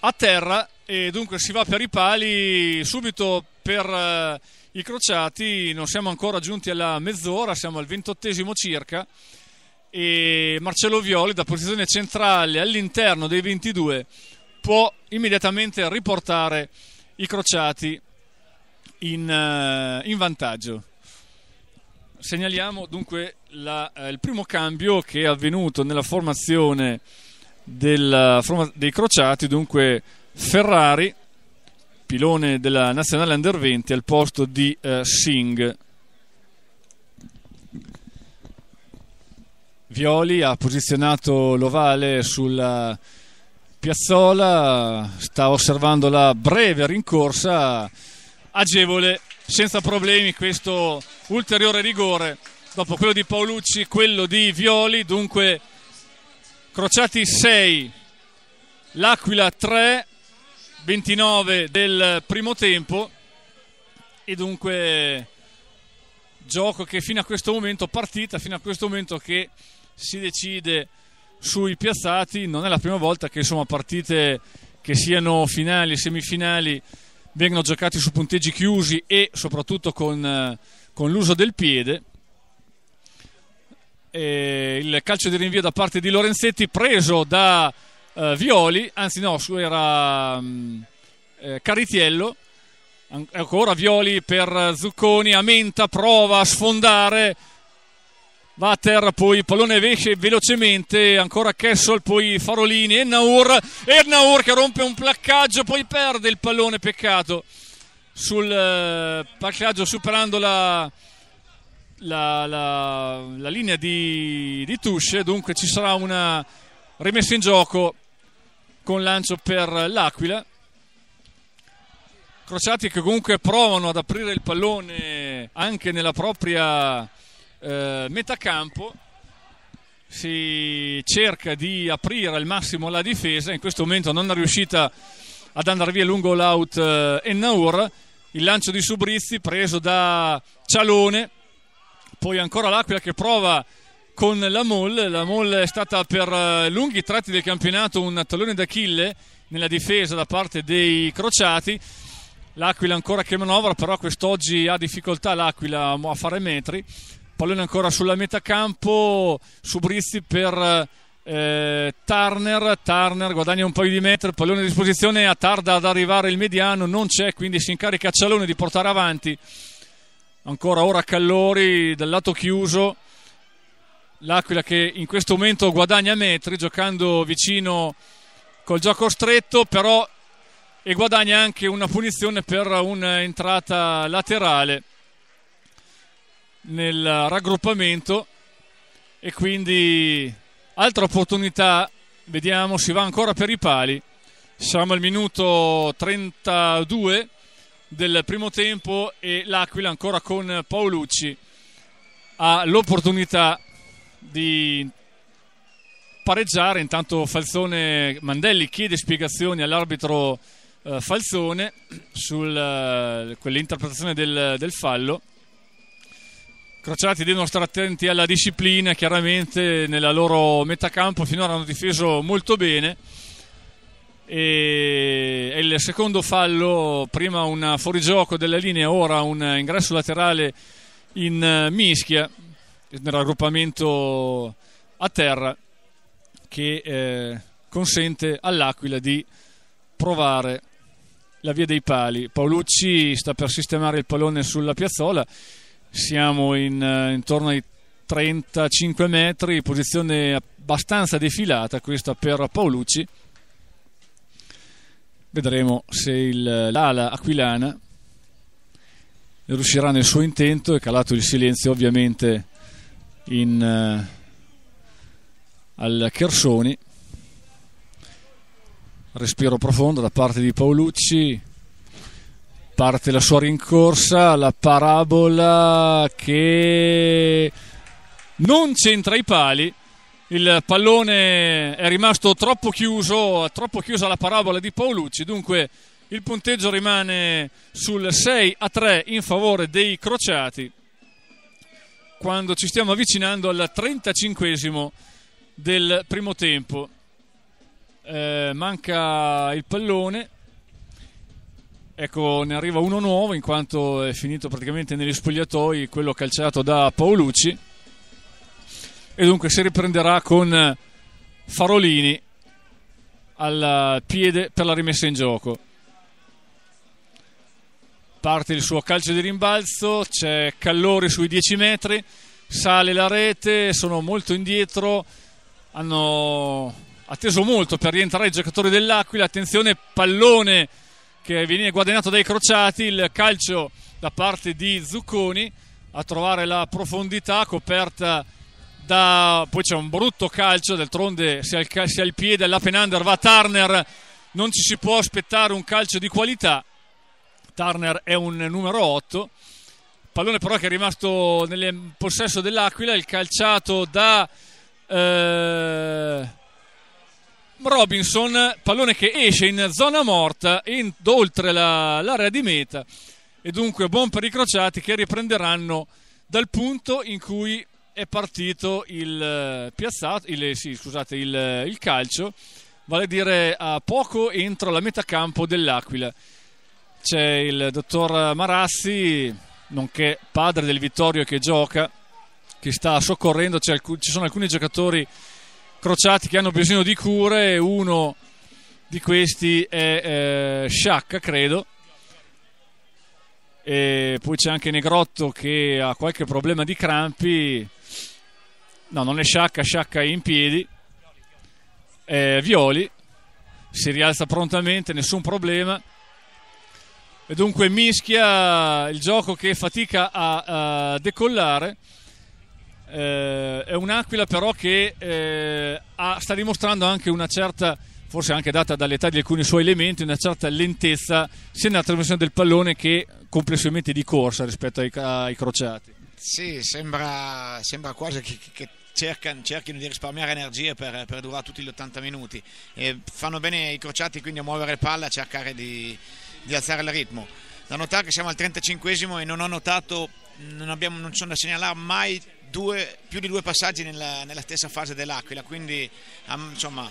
a terra e dunque si va per i pali subito per uh, i crociati, non siamo ancora giunti alla mezz'ora, siamo al ventottesimo circa e Marcello Violi da posizione centrale all'interno dei 22 può immediatamente riportare i crociati in, eh, in vantaggio. Segnaliamo dunque la, eh, il primo cambio che è avvenuto nella formazione del, eh, dei crociati, dunque Ferrari, pilone della nazionale under 20 al posto di eh, Singh. Violi ha posizionato l'ovale sulla piazzola, sta osservando la breve rincorsa, agevole, senza problemi questo ulteriore rigore dopo quello di Paolucci, quello di Violi, dunque crociati 6, l'Aquila 3, 29 del primo tempo e dunque gioco che fino a questo momento, partita fino a questo momento che si decide sui piazzati, non è la prima volta che insomma, partite che siano finali semifinali vengono giocate su punteggi chiusi e soprattutto con, eh, con l'uso del piede. E il calcio di rinvio da parte di Lorenzetti preso da eh, Violi, anzi no, era mm, eh, Caritiello. ancora Violi per Zucconi, Amenta prova a sfondare, Vater, poi pallone esce velocemente, ancora Kessel, poi Farolini e Naur, e Naur che rompe un placcaggio, poi perde il pallone, peccato, sul eh, placcaggio superando la, la, la, la linea di, di Tusce, dunque ci sarà una rimessa in gioco con lancio per l'Aquila. Crociati che comunque provano ad aprire il pallone anche nella propria eh, metà campo si cerca di aprire al massimo la difesa, in questo momento non è riuscita ad andare via lungo l'out eh, Ennaur, il lancio di Subrizzi preso da Cialone, poi ancora l'Aquila che prova con la Moll, la Moll è stata per eh, lunghi tratti del campionato un tallone d'Achille nella difesa da parte dei crociati, l'Aquila ancora che manovra, però quest'oggi ha difficoltà l'Aquila a fare metri, pallone ancora sulla metà campo su Brizzi per eh, Turner, Turner guadagna un paio di metri, pallone a disposizione a tarda ad arrivare il mediano, non c'è quindi si incarica Cialone di portare avanti ancora ora Callori dal lato chiuso l'Aquila che in questo momento guadagna metri giocando vicino col gioco stretto però e guadagna anche una punizione per un'entrata laterale nel raggruppamento e quindi altra opportunità, vediamo, si va ancora per i pali. Siamo al minuto 32 del primo tempo e l'Aquila ancora con Paolucci ha l'opportunità di pareggiare. Intanto Falzone Mandelli chiede spiegazioni all'arbitro eh, Falzone su eh, quell'interpretazione del, del fallo. Crociati devono stare attenti alla disciplina, chiaramente nella loro metà campo finora hanno difeso molto bene. E il secondo fallo, prima un fuorigioco della linea, ora un ingresso laterale in eh, mischia, nel raggruppamento a terra, che eh, consente all'Aquila di provare la via dei pali. Paolucci sta per sistemare il pallone sulla piazzola siamo in, uh, intorno ai 35 metri, posizione abbastanza defilata questa per Paolucci. Vedremo se il, l'ala aquilana riuscirà nel suo intento, è calato il silenzio ovviamente in, uh, al Chersoni. Respiro profondo da parte di Paolucci, parte la sua rincorsa, la parabola che non c'entra i pali. Il pallone è rimasto troppo chiuso, troppo chiusa la parabola di Paolucci, dunque il punteggio rimane sul 6 a 3 in favore dei crociati quando ci stiamo avvicinando al 35 del primo tempo. Eh, manca il pallone Ecco, ne arriva uno nuovo in quanto è finito praticamente negli spogliatoi quello calciato da Paolucci e dunque si riprenderà con Farolini al piede per la rimessa in gioco. Parte il suo calcio di rimbalzo, c'è Callori sui 10 metri, sale la rete, sono molto indietro, hanno atteso molto per rientrare i giocatori dell'Aquila, attenzione pallone che viene guadagnato dai crociati, il calcio da parte di Zucconi a trovare la profondità coperta da... poi c'è un brutto calcio, d'altronde sia il, cal... sia il piede all'Apenander va Turner, non ci si può aspettare un calcio di qualità, Turner è un numero 8, pallone però che è rimasto nel possesso dell'Aquila, il calciato da... Eh... Robinson, pallone che esce in zona morta, in, oltre la, l'area di meta e dunque buon per i crociati che riprenderanno dal punto in cui è partito il, eh, piazzato, il, eh, sì, scusate, il, eh, il calcio, vale a dire a poco entro la metà campo dell'Aquila. C'è il dottor Marassi, nonché padre del Vittorio che gioca, che sta soccorrendo, ci sono alcuni giocatori crociati che hanno bisogno di cure, uno di questi è eh, Sciacca, credo. E poi c'è anche Negrotto che ha qualche problema di crampi. No, non è Sciacca, Sciacca è in piedi. Eh, Violi si rialza prontamente, nessun problema. E dunque mischia il gioco che fatica a, a decollare eh, è un'aquila però che eh, ha, sta dimostrando anche una certa, forse anche data dall'età di alcuni suoi elementi, una certa lentezza sia nella trasmissione del pallone che complessivamente di corsa rispetto ai, ai crociati. Sì, sembra, sembra quasi che, che cerchino di risparmiare energie per, per durare tutti gli 80 minuti. E fanno bene i crociati quindi a muovere palla, a cercare di, di alzare il ritmo. Da notare che siamo al 35esimo e non ho notato non, abbiamo, non sono da segnalare mai due, più di due passaggi nella, nella stessa fase dell'Aquila, quindi insomma,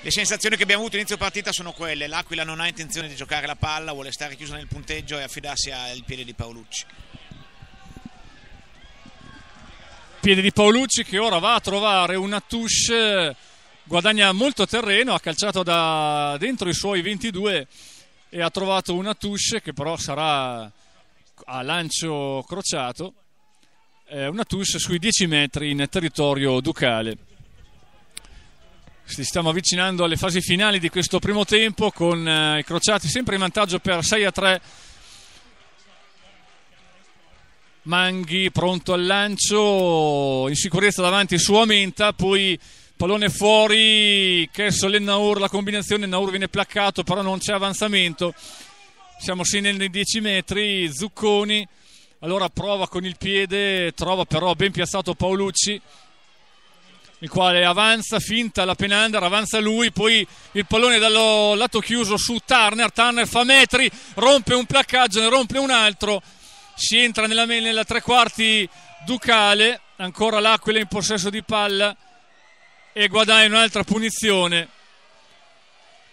le sensazioni che abbiamo avuto inizio partita sono quelle, l'Aquila non ha intenzione di giocare la palla, vuole stare chiusa nel punteggio e affidarsi al piede di Paolucci. Piede di Paolucci che ora va a trovare una touche, guadagna molto terreno, ha calciato da dentro i suoi 22 e ha trovato una touche che però sarà a lancio crociato, eh, una touche sui 10 metri in territorio ducale. Ci stiamo avvicinando alle fasi finali di questo primo tempo con eh, i crociati sempre in vantaggio per 6 a 3. Manghi pronto al lancio, in sicurezza davanti su Amenta, poi pallone fuori, Kessel e Naur, la combinazione, Naur viene placcato però non c'è avanzamento siamo sì nei 10 metri, Zucconi allora prova con il piede, trova però ben piazzato Paolucci il quale avanza, finta la Penander, avanza lui, poi il pallone dallo lato chiuso su Turner, Turner fa metri, rompe un placcaggio, ne rompe un altro, si entra nella, nella tre quarti Ducale, ancora l'Aquila in possesso di palla e guadagna un'altra punizione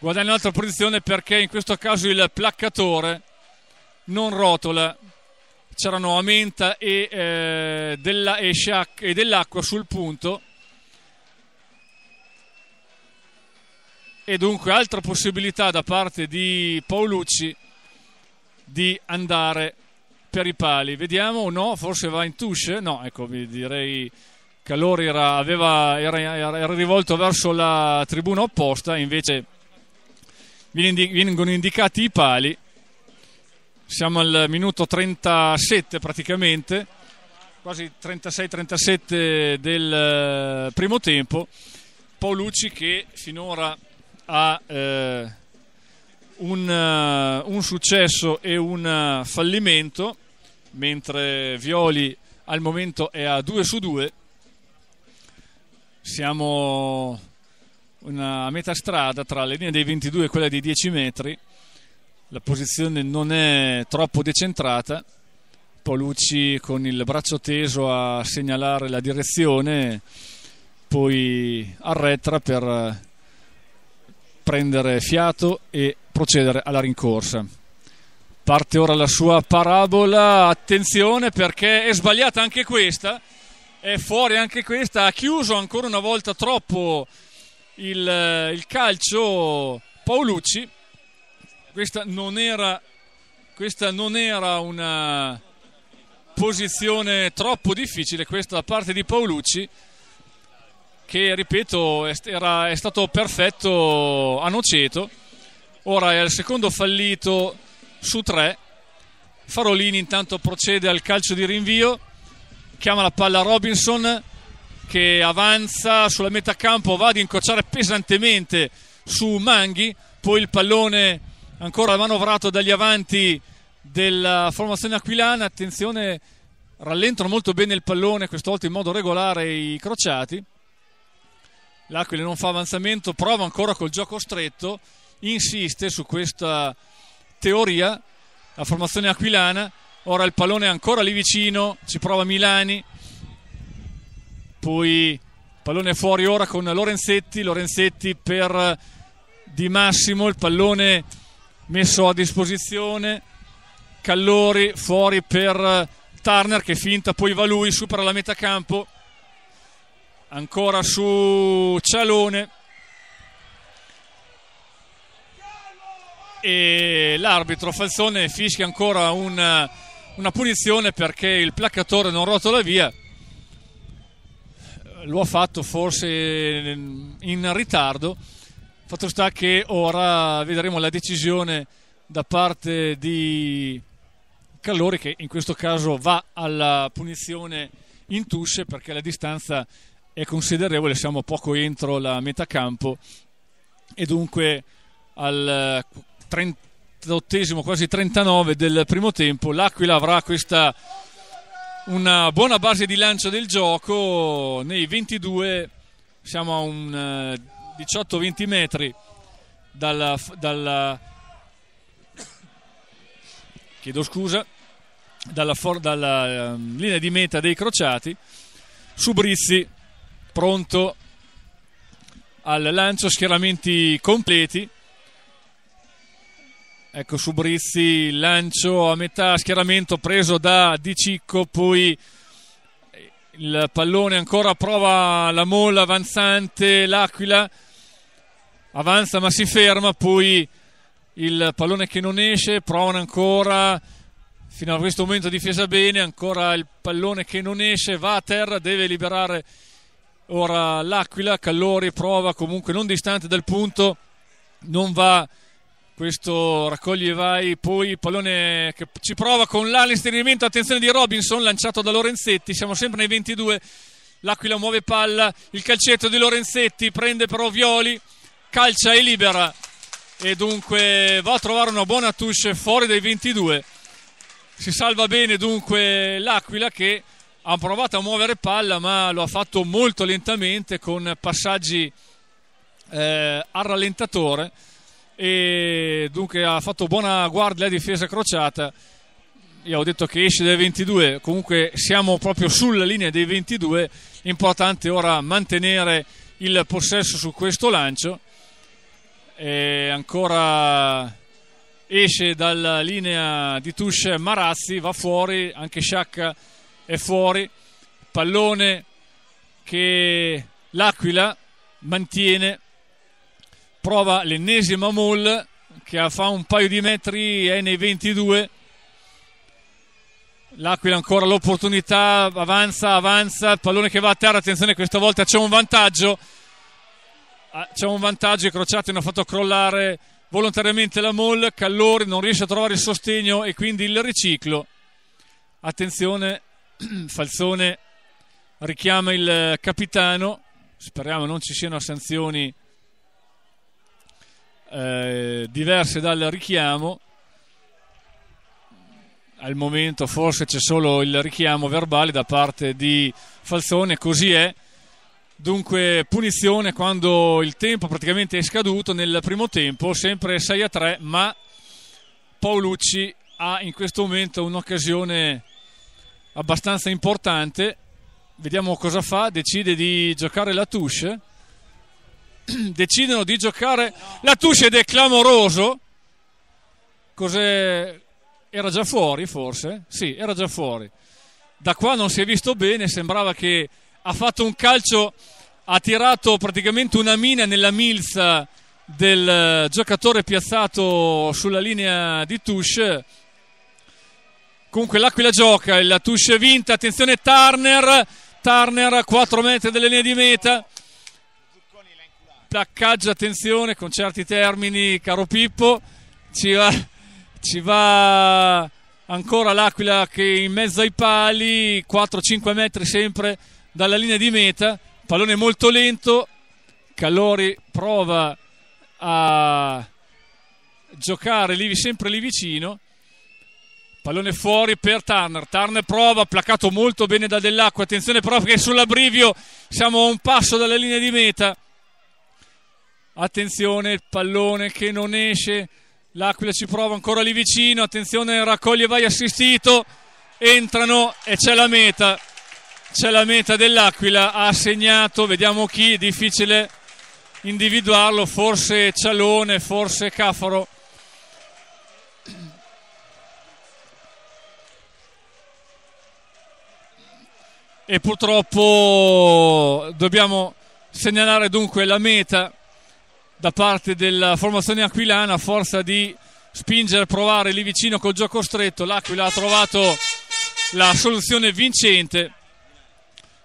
guadagna un'altra posizione perché in questo caso il placcatore non rotola c'erano Amenta e, eh, della, e, Sciac, e dell'acqua sul punto e dunque altra possibilità da parte di Paolucci di andare per i pali vediamo no forse va in touche no ecco vi direi Calori era, aveva, era, era rivolto verso la tribuna opposta invece vengono indicati i pali. Siamo al minuto 37 praticamente, quasi 36-37 del eh, primo tempo. Paolucci che finora ha eh, un, eh, un successo e un eh, fallimento, mentre Violi al momento è a 2 su 2. Siamo una metà strada tra la linea dei 22 e quella dei 10 metri la posizione non è troppo decentrata Polucci con il braccio teso a segnalare la direzione poi arretra per prendere fiato e procedere alla rincorsa parte ora la sua parabola attenzione perché è sbagliata anche questa è fuori anche questa ha chiuso ancora una volta troppo il, eh, il calcio Paolucci. Questa non era, questa non era una posizione troppo difficile questa da parte di Paolucci che ripeto era, è stato perfetto a Noceto ora è al secondo fallito su tre Farolini intanto procede al calcio di rinvio chiama la palla Robinson che avanza sulla metà campo, va ad incrociare pesantemente su Manghi, poi il pallone ancora manovrato dagli avanti della formazione aquilana, attenzione, rallentano molto bene il pallone, questa volta in modo regolare i crociati. L'Aquila non fa avanzamento, prova ancora col gioco stretto, insiste su questa teoria la formazione aquilana. Ora il pallone è ancora lì vicino, ci prova Milani, poi pallone fuori ora con Lorenzetti, Lorenzetti per Di Massimo, il pallone messo a disposizione, Callori fuori per Turner che finta, poi va lui, supera la metà campo, ancora su Cialone e l'arbitro Falzone fischia ancora una, una punizione perché il placcatore non rotola via lo ha fatto forse in ritardo. Fatto sta che ora vedremo la decisione da parte di Callori che in questo caso va alla punizione in tusce perché la distanza è considerevole, siamo poco entro la metà campo e dunque al 38 quasi 39 del primo tempo l'Aquila avrà questa una buona base di lancio del gioco nei 22 siamo a un 18-20 eh, metri dalla, dalla, scusa, dalla, for, dalla ehm, linea di meta dei crociati su Brizzi pronto al lancio schieramenti completi Ecco su Brizzi, il lancio a metà schieramento preso da Di Cicco, poi il pallone ancora prova la molla avanzante, l'Aquila avanza ma si ferma, poi il pallone che non esce, provano ancora fino a questo momento difesa bene, ancora il pallone che non esce, va a terra, deve liberare ora l'Aquila, Callori prova comunque non distante dal punto, non va questo raccoglie vai, poi il pallone che ci prova con l'all'inserimento, attenzione di Robinson lanciato da Lorenzetti, siamo sempre nei 22, l'Aquila muove palla, il calcetto di Lorenzetti prende però Violi, calcia e libera e dunque va a trovare una buona touche fuori dai 22, si salva bene dunque l'Aquila che ha provato a muovere palla ma lo ha fatto molto lentamente con passaggi eh, al rallentatore e dunque ha fatto buona guardia la difesa crociata io ho detto che esce dai 22 comunque siamo proprio sulla linea dei 22 importante ora mantenere il possesso su questo lancio e ancora esce dalla linea di touche Marazzi va fuori anche Sciacca è fuori pallone che l'Aquila mantiene prova l'ennesima Moll che fa un paio di metri, è nei 22. L'Aquila ancora l'opportunità, avanza, avanza, il pallone che va a terra, attenzione questa volta c'è un vantaggio. Ah, c'è un vantaggio, i crociati hanno fatto crollare volontariamente la Moll, Callori non riesce a trovare il sostegno e quindi il riciclo. Attenzione, Falzone richiama il capitano, speriamo non ci siano sanzioni eh, diverse dal richiamo. Al momento forse c'è solo il richiamo verbale da parte di Falzone, così è. Dunque punizione quando il tempo praticamente è scaduto nel primo tempo, sempre 6 a 3, ma Paolucci ha in questo momento un'occasione abbastanza importante. Vediamo cosa fa, decide di giocare la touche decidono di giocare la touche ed è clamoroso. Cos'è? Era già fuori forse? Sì, era già fuori. Da qua non si è visto bene, sembrava che ha fatto un calcio, ha tirato praticamente una mina nella milza del eh, giocatore piazzato sulla linea di touche Comunque l'Aquila gioca, la touche è vinta, attenzione Turner, Turner a 4 metri dalla linee di meta, placcaggio, attenzione con certi termini, caro Pippo. Ci va, ci va ancora l'Aquila che in mezzo ai pali, 4-5 metri sempre dalla linea di meta. Pallone molto lento. Calori prova a giocare lì, sempre lì vicino. Pallone fuori per Turner. Turner prova, placato molto bene da Dell'Acqua. Attenzione però perché sull'abrivio siamo a un passo dalla linea di meta attenzione il pallone che non esce l'Aquila ci prova ancora lì vicino attenzione raccoglie vai assistito entrano e c'è la meta c'è la meta dell'Aquila ha segnato vediamo chi difficile individuarlo forse Cialone forse Cafaro e purtroppo dobbiamo segnalare dunque la meta da parte della formazione aquilana forza di spingere, provare lì vicino col gioco stretto. L'Aquila ha trovato la soluzione vincente.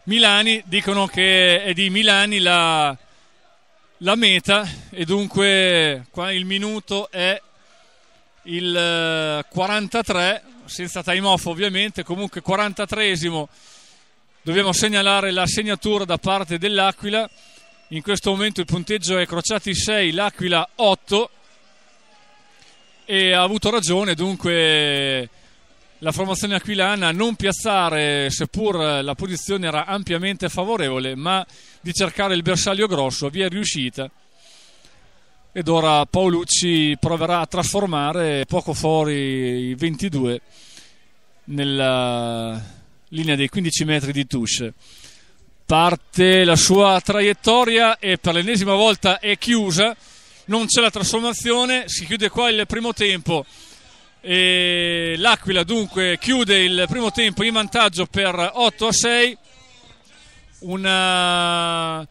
Milani dicono che è di Milani la, la meta e dunque qua il minuto è il 43 eh, senza time off ovviamente comunque 43esimo dobbiamo segnalare la segnatura da parte dell'Aquila in questo momento il punteggio è Crociati 6, L'Aquila 8 e ha avuto ragione dunque la formazione aquilana a non piazzare, seppur la posizione era ampiamente favorevole, ma di cercare il bersaglio grosso, vi è riuscita. Ed ora Paolucci proverà a trasformare poco fuori i 22 nella linea dei 15 metri di touche. Parte la sua traiettoria e per l'ennesima volta è chiusa, non c'è la trasformazione, si chiude qua il primo tempo. E L'Aquila dunque chiude il primo tempo in vantaggio per 8 a 6. Una... Eh,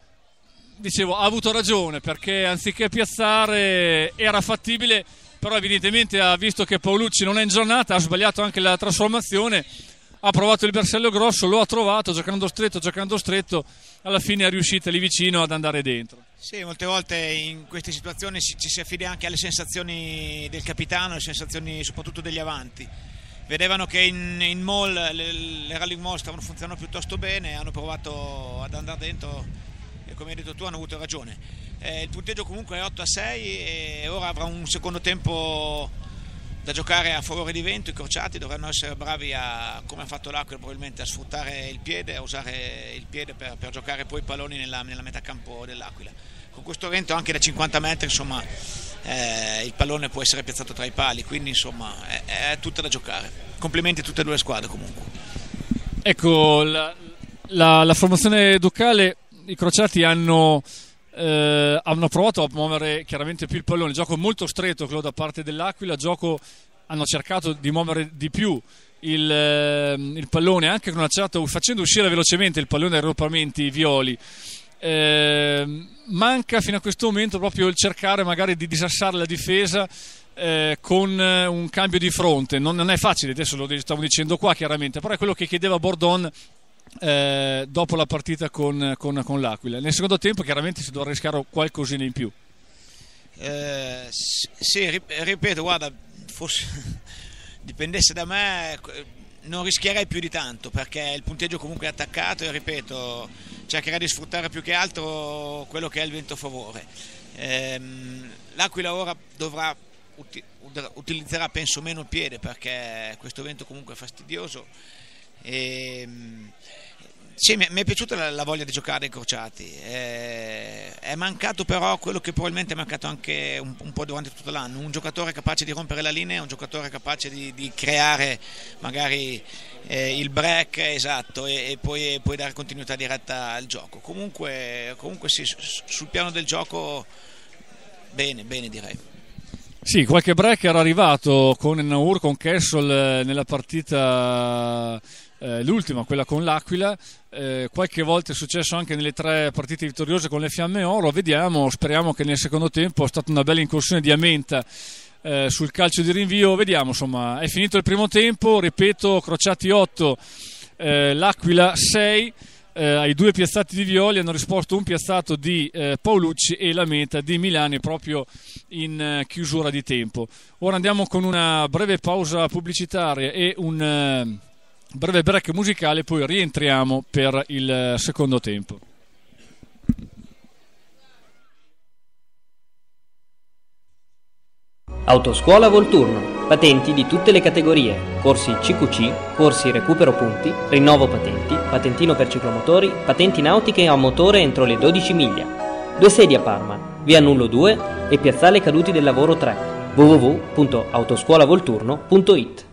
dicevo, ha avuto ragione perché anziché piazzare era fattibile, però evidentemente ha visto che Paolucci non è in giornata, ha sbagliato anche la trasformazione ha provato il bersaglio grosso, lo ha trovato giocando stretto, giocando stretto, alla fine è riuscita lì vicino ad andare dentro. Sì, molte volte in queste situazioni ci si affida anche alle sensazioni del capitano, alle sensazioni soprattutto degli avanti. Vedevano che in, in mall le, le rally mall stavano funzionando piuttosto bene, hanno provato ad andare dentro e come hai detto tu hanno avuto ragione. Eh, il punteggio comunque è 8 a 6 e ora avrà un secondo tempo da giocare a favore di vento, i crociati dovranno essere bravi a, come ha fatto l'Aquila probabilmente, a sfruttare il piede, a usare il piede per, per giocare poi i palloni nella, nella metà campo dell'Aquila. Con questo vento anche da 50 metri insomma, eh, il pallone può essere piazzato tra i pali, quindi insomma è, è tutta da giocare. Complimenti a tutte e due le squadre comunque. Ecco, la, la, la formazione ducale, i crociati hanno eh, hanno provato a muovere chiaramente più il pallone, gioco molto stretto quello da parte dell'Aquila, gioco, hanno cercato di muovere di più il, eh, il pallone anche certa, facendo uscire velocemente il pallone dai rampamenti violi. Eh, manca fino a questo momento proprio il cercare magari di disassare la difesa eh, con eh, un cambio di fronte. Non, non, è facile, adesso lo stavo dicendo qua chiaramente, però è quello che chiedeva Bordon eh, dopo la partita con, con, con l'Aquila. Nel secondo tempo chiaramente si dovrà rischiare qualcosina in più. Eh, sì, ripeto, guarda, forse dipendesse da me non rischierei più di tanto perché il punteggio comunque è attaccato e ripeto, cercherei di sfruttare più che altro quello che è il vento a favore. Ehm, L'Aquila ora dovrà utilizzerà penso meno il piede perché questo vento comunque è fastidioso e, ehm, sì, mi, è piaciuta la, la voglia di giocare ai crociati. Eh, è mancato però quello che probabilmente è mancato anche un, un, po' durante tutto l'anno: un giocatore capace di rompere la linea, un giocatore capace di, di creare magari eh, il break esatto e, e, poi, e, poi, dare continuità diretta al gioco. Comunque, comunque sì, sul piano del gioco, bene, bene direi. Sì, qualche break era arrivato con Naur, con Kessel eh, nella partita eh, l'ultima, quella con l'Aquila, eh, qualche volta è successo anche nelle tre partite vittoriose con le Fiamme Oro, vediamo, speriamo che nel secondo tempo è stata una bella incursione di Amenta eh, sul calcio di rinvio, vediamo, insomma, è finito il primo tempo, ripeto, Crociati 8, eh, l'Aquila 6. Eh, ai due piazzati di Violi hanno risposto un piazzato di eh, Paolucci e la meta di Milani proprio in eh, chiusura di tempo. Ora andiamo con una breve pausa pubblicitaria e un eh, breve break musicale, poi rientriamo per il eh, secondo tempo. Autoscuola Volturno, patenti di tutte le categorie, corsi CQC, corsi recupero punti, rinnovo patenti, patentino per ciclomotori, patenti nautiche a motore entro le 12 miglia. Due sedi a Parma, via Nullo 2 e piazzale Caduti del Lavoro 3, www.autoscuolavolturno.it.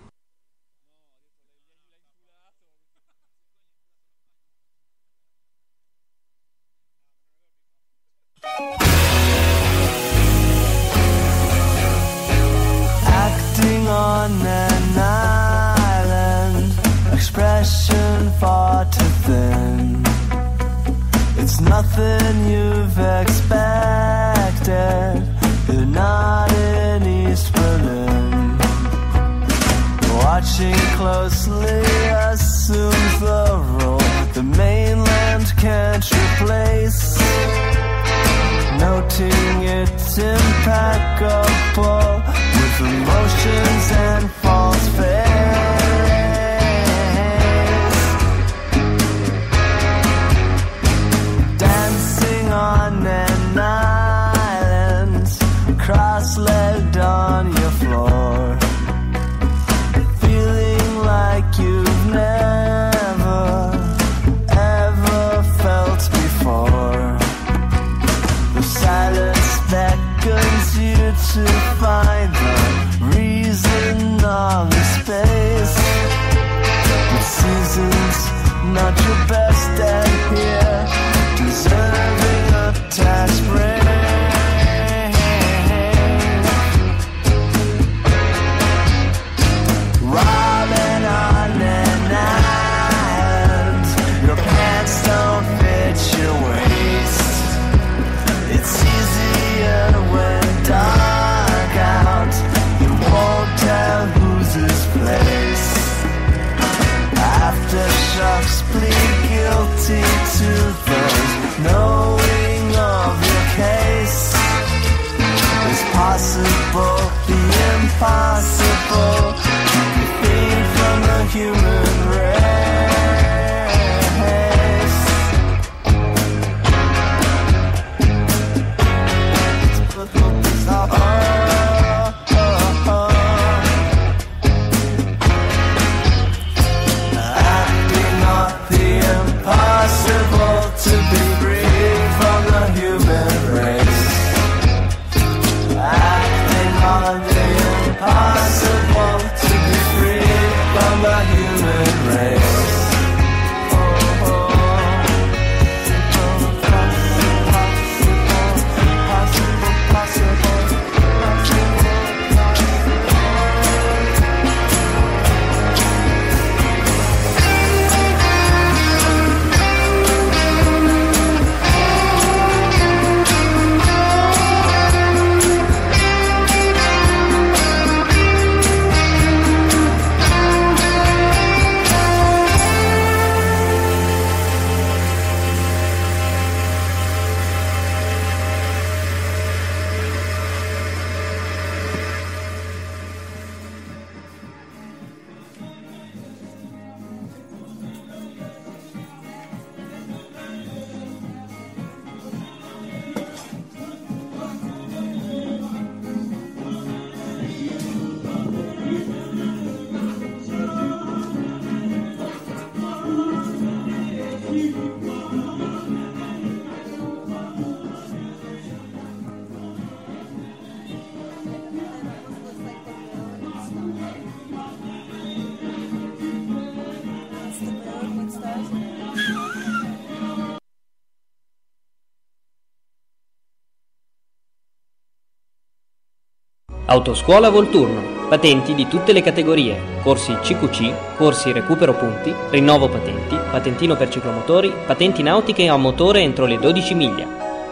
Autoscuola Volturno, patenti di tutte le categorie, corsi CQC, corsi recupero punti, rinnovo patenti, patentino per ciclomotori, patenti nautiche a motore entro le 12 miglia.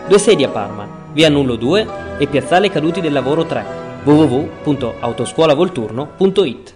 Due sedi a Parma, via Nullo 2 e piazzale Caduti del Lavoro 3, www.autoscuolavolturno.it.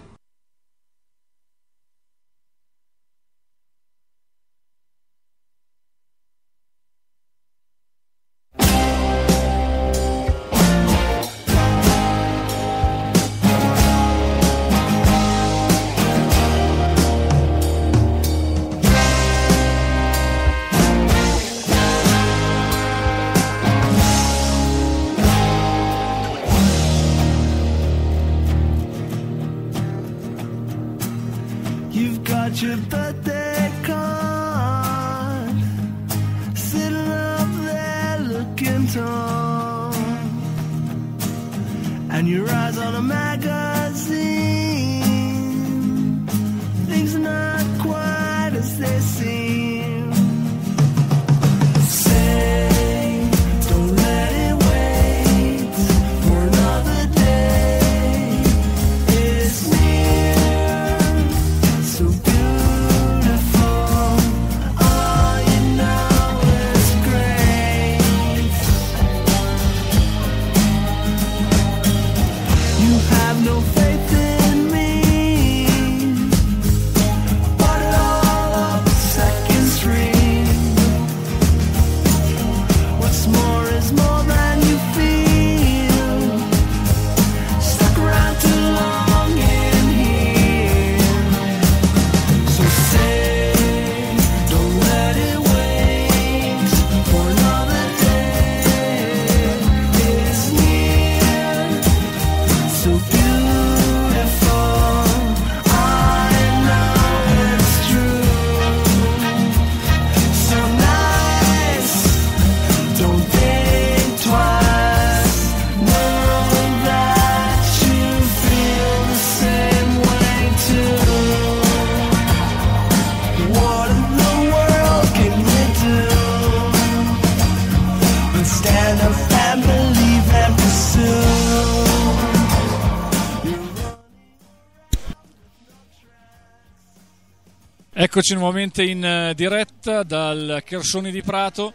Eccoci nuovamente in eh, diretta dal Chersoni di Prato.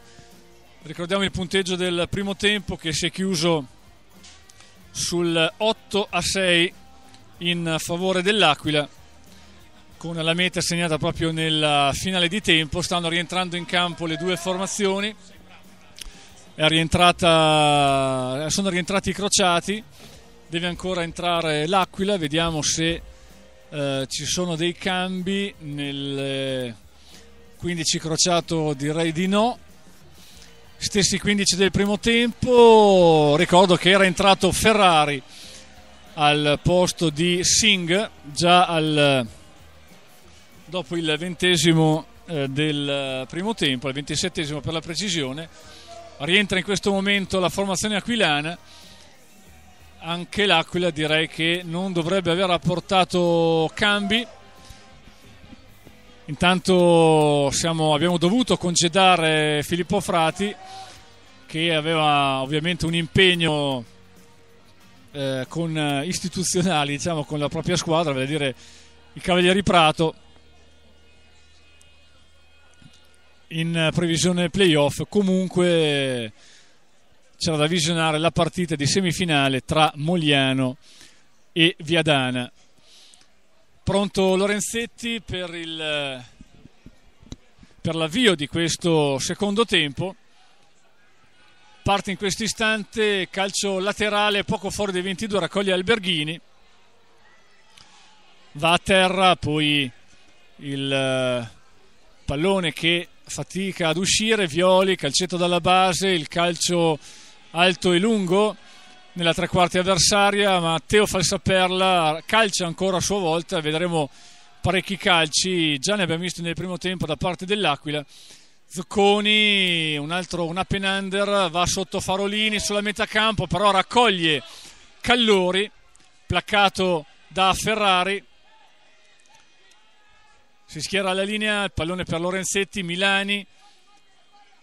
Ricordiamo il punteggio del primo tempo che si è chiuso sul 8 a 6 in favore dell'Aquila con la meta segnata proprio nel finale di tempo. Stanno rientrando in campo le due formazioni. sono rientrati i crociati. Deve ancora entrare l'Aquila, vediamo se eh, ci sono dei cambi nel 15 eh, crociato direi di no stessi 15 del primo tempo ricordo che era entrato Ferrari al posto di Singh già al, dopo il ventesimo eh, del primo tempo, il ventisettesimo per la precisione rientra in questo momento la formazione aquilana anche l'Aquila direi che non dovrebbe aver apportato cambi intanto siamo, abbiamo dovuto congedare Filippo Frati che aveva ovviamente un impegno eh, con eh, istituzionali diciamo con la propria squadra vale a dire i Cavalieri Prato in previsione playoff comunque c'era da visionare la partita di semifinale tra Mogliano e Viadana. Pronto Lorenzetti per, il, per l'avvio di questo secondo tempo. Parte in questo istante, calcio laterale poco fuori dai 22, raccoglie Alberghini. Va a terra, poi il eh, pallone che fatica ad uscire, Violi, calcetto dalla base, il calcio alto e lungo nella tre quarti avversaria. Matteo Falsaperla calcia ancora a sua volta. Vedremo parecchi calci. Già ne abbiamo visti nel primo tempo da parte dell'Aquila. Zucconi, un altro, un up and under, va sotto Farolini sulla metà campo, però raccoglie Callori, placcato da Ferrari. Si schiera alla linea, il pallone per Lorenzetti, Milani,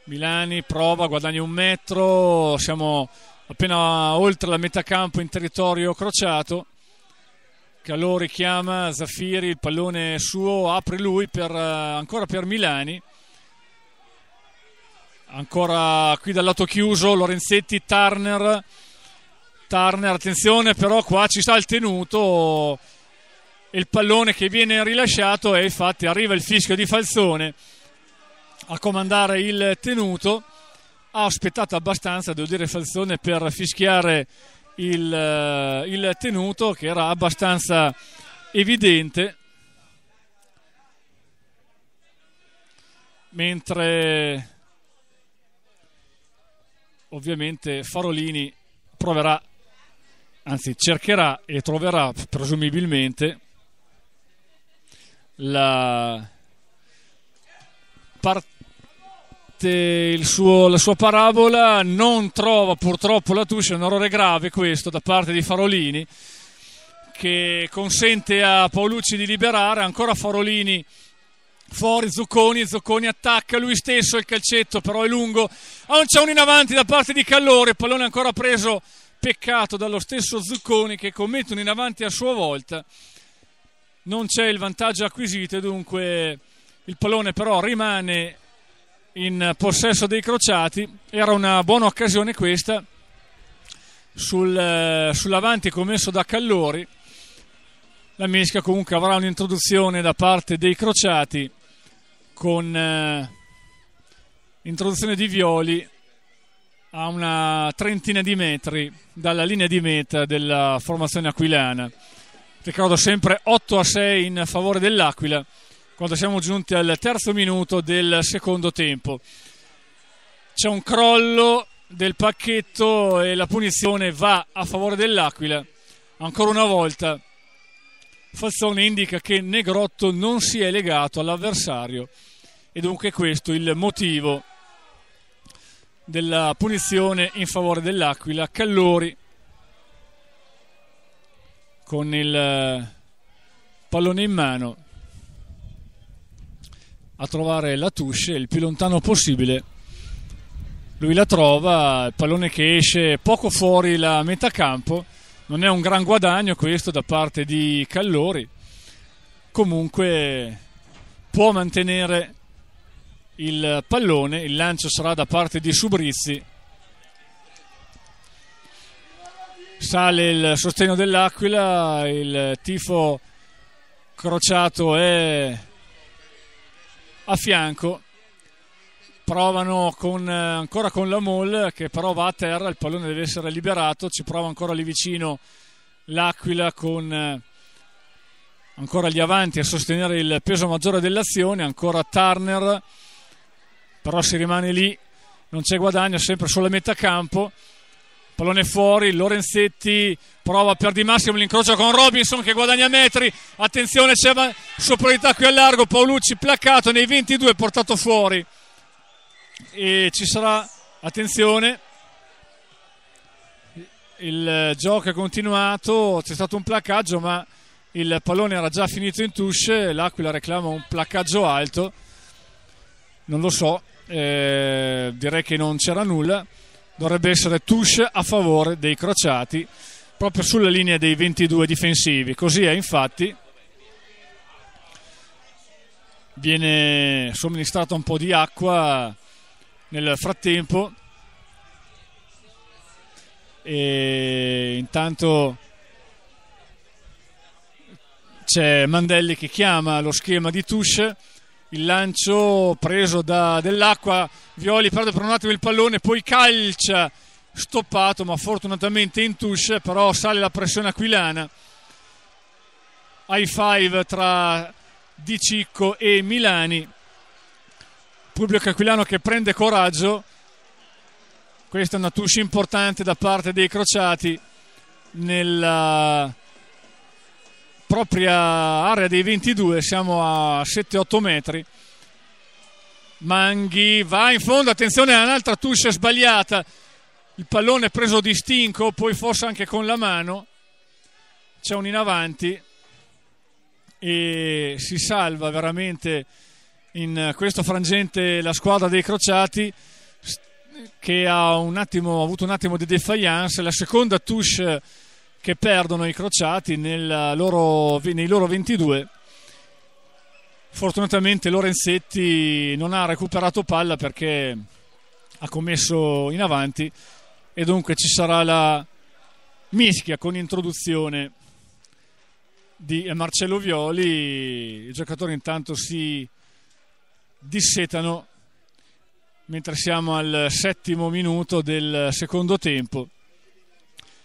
Milani prova, guadagna un metro, siamo appena oltre la metà campo in territorio crociato. Calori chiama Zaffiri, il pallone suo, apre lui per, eh, ancora per Milani. Ancora qui dal lato chiuso Lorenzetti, Turner. Turner, attenzione però qua ci sta il tenuto il pallone che viene rilasciato e infatti arriva il fischio di Falzone a comandare il tenuto. Ha aspettato abbastanza, devo dire, Falzone per fischiare il, eh, il tenuto che era abbastanza evidente. Mentre ovviamente Farolini proverà, anzi cercherà e troverà presumibilmente la, partita batte suo, la sua parabola, non trova purtroppo la Tuscia, è un errore grave questo da parte di Farolini che consente a Paolucci di liberare, ancora Farolini fuori Zucconi, Zucconi attacca lui stesso, il calcetto però è lungo, ha un ciao in avanti da parte di Callore, pallone ancora preso, peccato dallo stesso Zucconi che commette un in avanti a sua volta, non c'è il vantaggio acquisito e dunque il pallone però rimane in possesso dei crociati. Era una buona occasione questa sul, eh, sull'avanti commesso da Callori. La Mesca comunque avrà un'introduzione da parte dei crociati con eh, introduzione di Violi a una trentina di metri dalla linea di meta della formazione aquilana. Ricordo sempre 8 a 6 in favore dell'Aquila quando siamo giunti al terzo minuto del secondo tempo. C'è un crollo del pacchetto e la punizione va a favore dell'Aquila. Ancora una volta Fazzone indica che Negrotto non si è legato all'avversario e dunque questo è il motivo della punizione in favore dell'Aquila. Callori con il pallone in mano a trovare la touche il più lontano possibile. Lui la trova, il pallone che esce poco fuori la metà campo, non è un gran guadagno questo da parte di Callori, comunque può mantenere il pallone, il lancio sarà da parte di Subrizzi. Sale il sostegno dell'Aquila, il tifo crociato è a fianco provano con, eh, ancora con la Moll che però va a terra, il pallone deve essere liberato, ci prova ancora lì vicino l'Aquila con eh, ancora gli avanti a sostenere il peso maggiore dell'azione, ancora Turner, però si rimane lì, non c'è guadagno, sempre sulla metà campo pallone fuori, Lorenzetti prova per Di Massimo l'incrocio con Robinson che guadagna metri, attenzione c'è superiorità qui a largo, Paolucci placcato nei 22 portato fuori e ci sarà, attenzione, il gioco è continuato, c'è stato un placcaggio ma il pallone era già finito in touche, l'Aquila reclama un placcaggio alto, non lo so, eh, direi che non c'era nulla dovrebbe essere touche a favore dei crociati proprio sulla linea dei 22 difensivi. Così è infatti. Viene somministrata un po' di acqua nel frattempo e intanto c'è Mandelli che chiama lo schema di touche il lancio preso da dell'acqua, Violi perde per un attimo il pallone, poi calcia stoppato ma fortunatamente in touche, però sale la pressione aquilana. High five tra Di Cicco e Milani. Pubblico aquilano che prende coraggio. Questa è una touche importante da parte dei crociati nella propria area dei 22, siamo a 7-8 metri. Manghi va in fondo, attenzione all'altra touche sbagliata, il pallone preso di stinco, poi forse anche con la mano, c'è un in avanti e si salva veramente in questo frangente la squadra dei crociati che ha, un attimo, ha avuto un attimo di defiance, la seconda touche che perdono i crociati eh, loro, nei loro 22. Fortunatamente Lorenzetti non ha recuperato palla perché ha commesso in avanti e dunque ci sarà la mischia con introduzione di Marcello Violi. I giocatori intanto si dissetano mentre siamo al settimo minuto del secondo tempo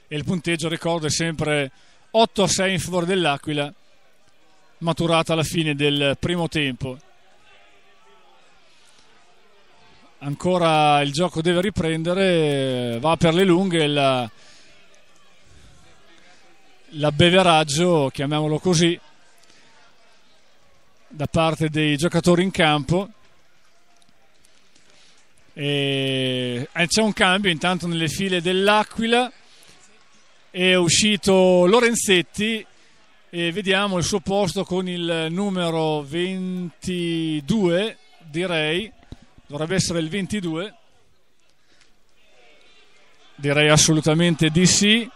e il punteggio ricordo è sempre 8 a 6 in favore dell'Aquila maturata alla fine del primo tempo ancora il gioco deve riprendere va per le lunghe la, l'abbeveraggio chiamiamolo così da parte dei giocatori in campo e eh, c'è un cambio intanto nelle file dell'Aquila è uscito Lorenzetti e vediamo il suo posto con il numero 22 direi dovrebbe essere il 22 direi assolutamente di sì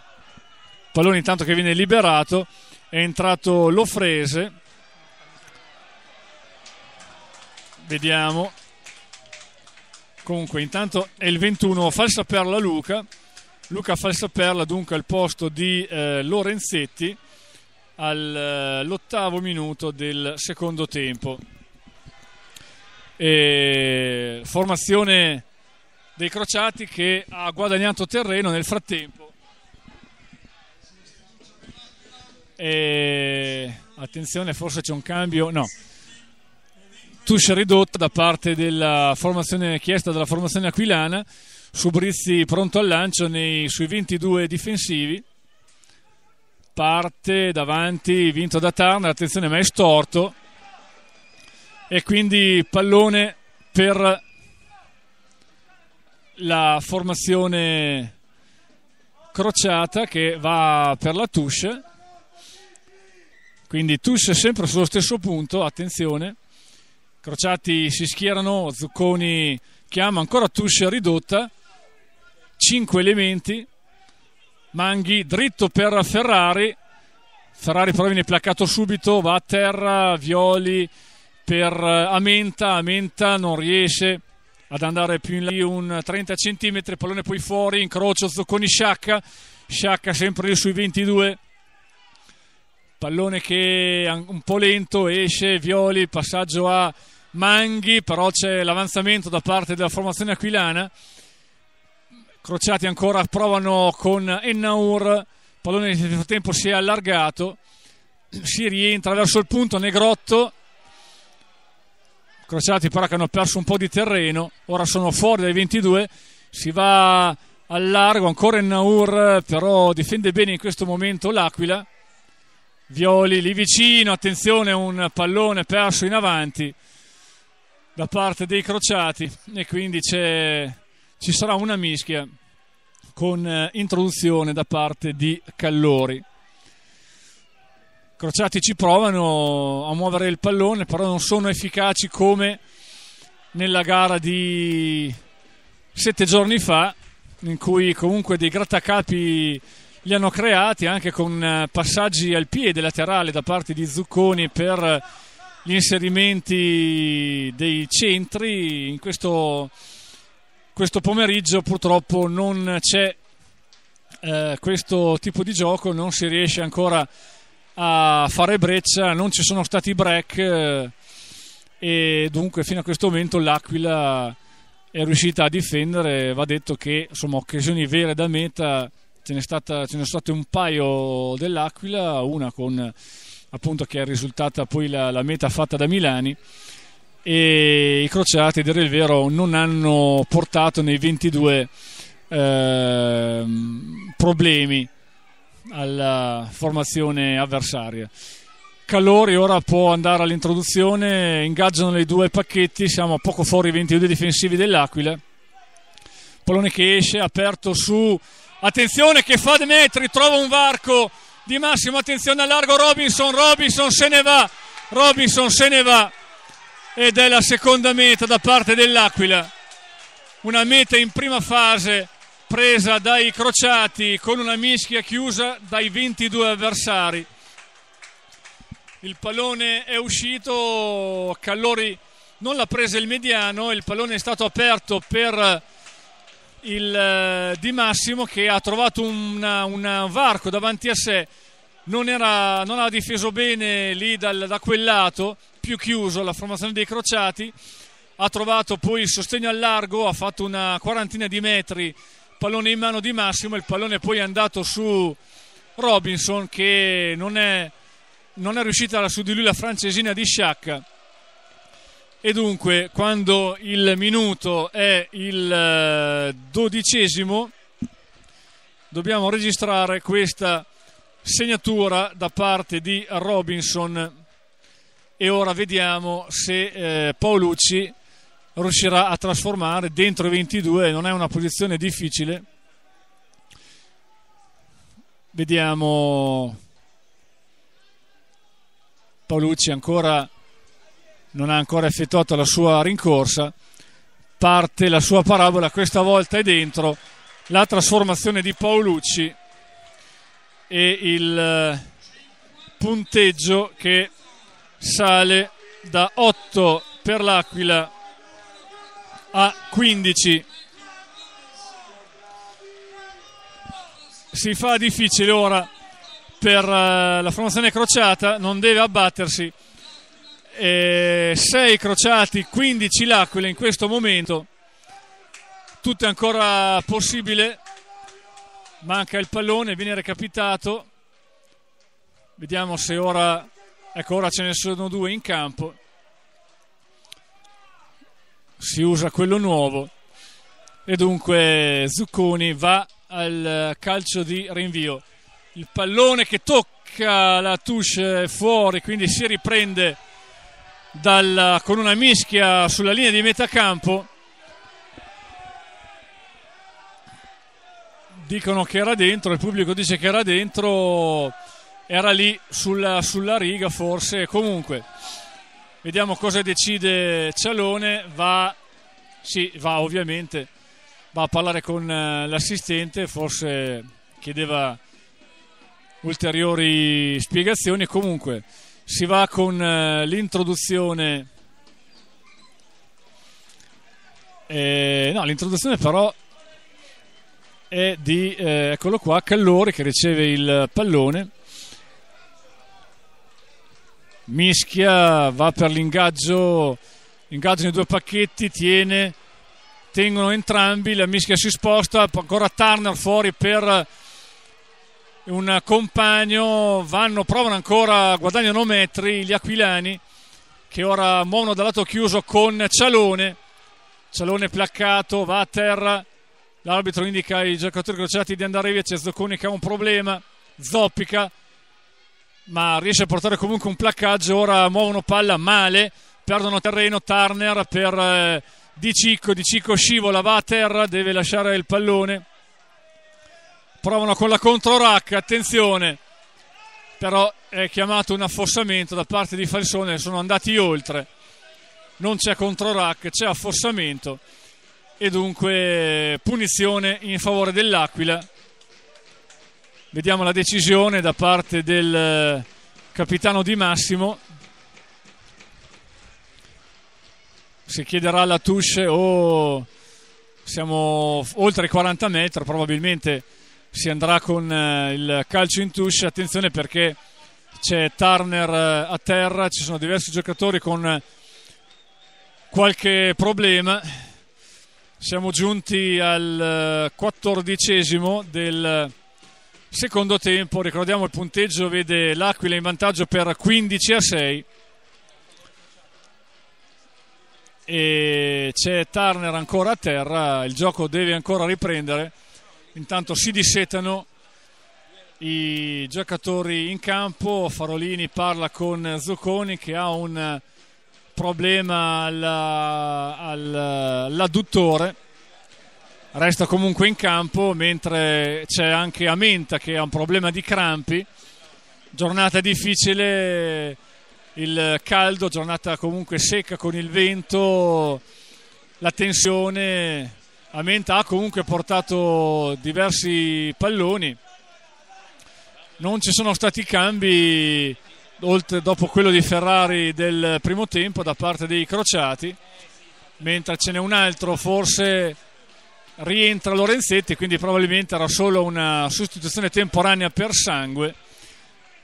pallone intanto che viene liberato è entrato Lofrese vediamo comunque intanto è il 21 falsa perla Luca Luca Falsaperla dunque al posto di eh, Lorenzetti all'ottavo eh, minuto del secondo tempo. E formazione dei crociati che ha guadagnato terreno nel frattempo. E attenzione, forse c'è un cambio. No, touche ridotta da parte della formazione chiesta dalla formazione aquilana su Brizzi pronto al lancio nei, sui 22 difensivi parte davanti vinto da Turner attenzione ma è storto e quindi pallone per la formazione crociata che va per la touche quindi touche sempre sullo stesso punto attenzione crociati si schierano Zucconi chiama ancora touche ridotta 5 elementi. Manghi dritto per Ferrari. Ferrari però viene placato subito, va a terra, Violi per eh, Amenta, Amenta non riesce ad andare più in là di un 30 cm, pallone poi fuori, incrocio Zocconi Sciacca, Sciacca sempre lì sui 22, pallone che è un po' lento, esce Violi, passaggio a Manghi, però c'è l'avanzamento da parte della formazione aquilana Crociati ancora provano con Ennaur, il pallone nel frattempo si è allargato, si rientra verso il punto Negrotto, Crociati però che hanno perso un po' di terreno, ora sono fuori dai 22, si va al largo, ancora Ennaur però difende bene in questo momento l'Aquila, Violi lì vicino, attenzione un pallone perso in avanti da parte dei crociati e quindi ci sarà una mischia con eh, introduzione da parte di Callori. Crociati ci provano a muovere il pallone, però non sono efficaci come nella gara di sette giorni fa, in cui comunque dei grattacapi li hanno creati anche con eh, passaggi al piede laterale da parte di Zucconi per gli inserimenti dei centri. In questo questo pomeriggio purtroppo non c'è eh, questo tipo di gioco, non si riesce ancora a fare breccia, non ci sono stati break eh, e dunque fino a questo momento l'Aquila è riuscita a difendere, va detto che insomma occasioni vere da meta ce ne, stata, ce ne sono state un paio dell'Aquila, una con appunto che è risultata poi la, la meta fatta da Milani e i crociati, a dire il vero, non hanno portato nei 22 eh, problemi alla formazione avversaria. Calori ora può andare all'introduzione, ingaggiano i due pacchetti, siamo poco fuori i 22 difensivi dell'Aquila. Pallone che esce, aperto su, attenzione che fa Demetri, trova un varco di Massimo, attenzione a largo Robinson, Robinson se ne va, Robinson se ne va, ed è la seconda meta da parte dell'Aquila. Una meta in prima fase presa dai crociati con una mischia chiusa dai 22 avversari. Il pallone è uscito, Callori non l'ha presa il mediano, il pallone è stato aperto per il eh, Di Massimo che ha trovato un varco davanti a sé, non, era, non ha difeso bene lì dal, da quel lato più chiuso la formazione dei crociati, ha trovato poi il sostegno al largo, ha fatto una quarantina di metri, pallone in mano di Massimo, il pallone poi è andato su Robinson che non è, non è riuscita su di lui la francesina di Sciacca. E dunque, quando il minuto è il eh, dodicesimo, dobbiamo registrare questa segnatura da parte di Robinson e ora vediamo se eh, Paolucci riuscirà a trasformare dentro i 22, non è una posizione difficile. Vediamo Paolucci ancora non ha ancora effettuato la sua rincorsa. Parte la sua parabola, questa volta è dentro la trasformazione di Paolucci e il eh, punteggio che sale da 8 per l'Aquila a 15. Si fa difficile ora per eh, la formazione crociata, non deve abbattersi. 6 crociati, 15 l'Aquila in questo momento. Tutto è ancora possibile. Manca il pallone, viene recapitato. Vediamo se ora Ecco, ora ce ne sono due in campo. Si usa quello nuovo. E dunque Zucconi va al calcio di rinvio. Il pallone che tocca la touche fuori, quindi si riprende dalla, con una mischia sulla linea di metacampo. Dicono che era dentro, il pubblico dice che era dentro era lì sulla, sulla riga forse, comunque vediamo cosa decide Cialone, va, sì, va ovviamente, va a parlare con eh, l'assistente, forse chiedeva ulteriori spiegazioni, comunque si va con eh, l'introduzione. Eh, no, l'introduzione però è di, eh, eccolo qua, Callori che riceve il pallone mischia, va per l'ingaggio, ingaggio nei due pacchetti, tiene, tengono entrambi, la mischia si sposta, ancora Turner fuori per un compagno, vanno, provano ancora, guadagnano metri gli aquilani che ora muovono dal lato chiuso con Cialone, Cialone placcato, va a terra, l'arbitro indica ai giocatori crociati di andare via, c'è Zocconi che ha un problema, Zoppica ma riesce a portare comunque un placcaggio. Ora muovono palla male, perdono terreno. Turner per eh, Di Cicco. Di Cicco scivola, va a terra, deve lasciare il pallone. Provano con la contro rack, attenzione. Però è chiamato un affossamento da parte di Falsone, sono andati oltre. Non c'è contro rack, c'è affossamento e dunque punizione in favore dell'Aquila Vediamo la decisione da parte del eh, capitano Di Massimo. Si chiederà alla Touche o oh, siamo oltre i 40 metri, probabilmente si andrà con eh, il calcio in Touche. Attenzione perché c'è Turner eh, a terra, ci sono diversi giocatori con qualche problema. Siamo giunti al quattordicesimo del Secondo tempo, ricordiamo il punteggio, vede l'Aquila in vantaggio per 15 a 6. E c'è Turner ancora a terra, il gioco deve ancora riprendere. Intanto si dissetano i giocatori in campo. Farolini parla con Zucconi che ha un problema all'adduttore resta comunque in campo, mentre c'è anche Amenta che ha un problema di crampi. Giornata difficile, il caldo, giornata comunque secca con il vento, la tensione. Amenta ha comunque portato diversi palloni. Non ci sono stati cambi oltre, dopo quello di Ferrari del primo tempo da parte dei crociati, mentre ce n'è un altro forse rientra Lorenzetti, quindi probabilmente era solo una sostituzione temporanea per sangue.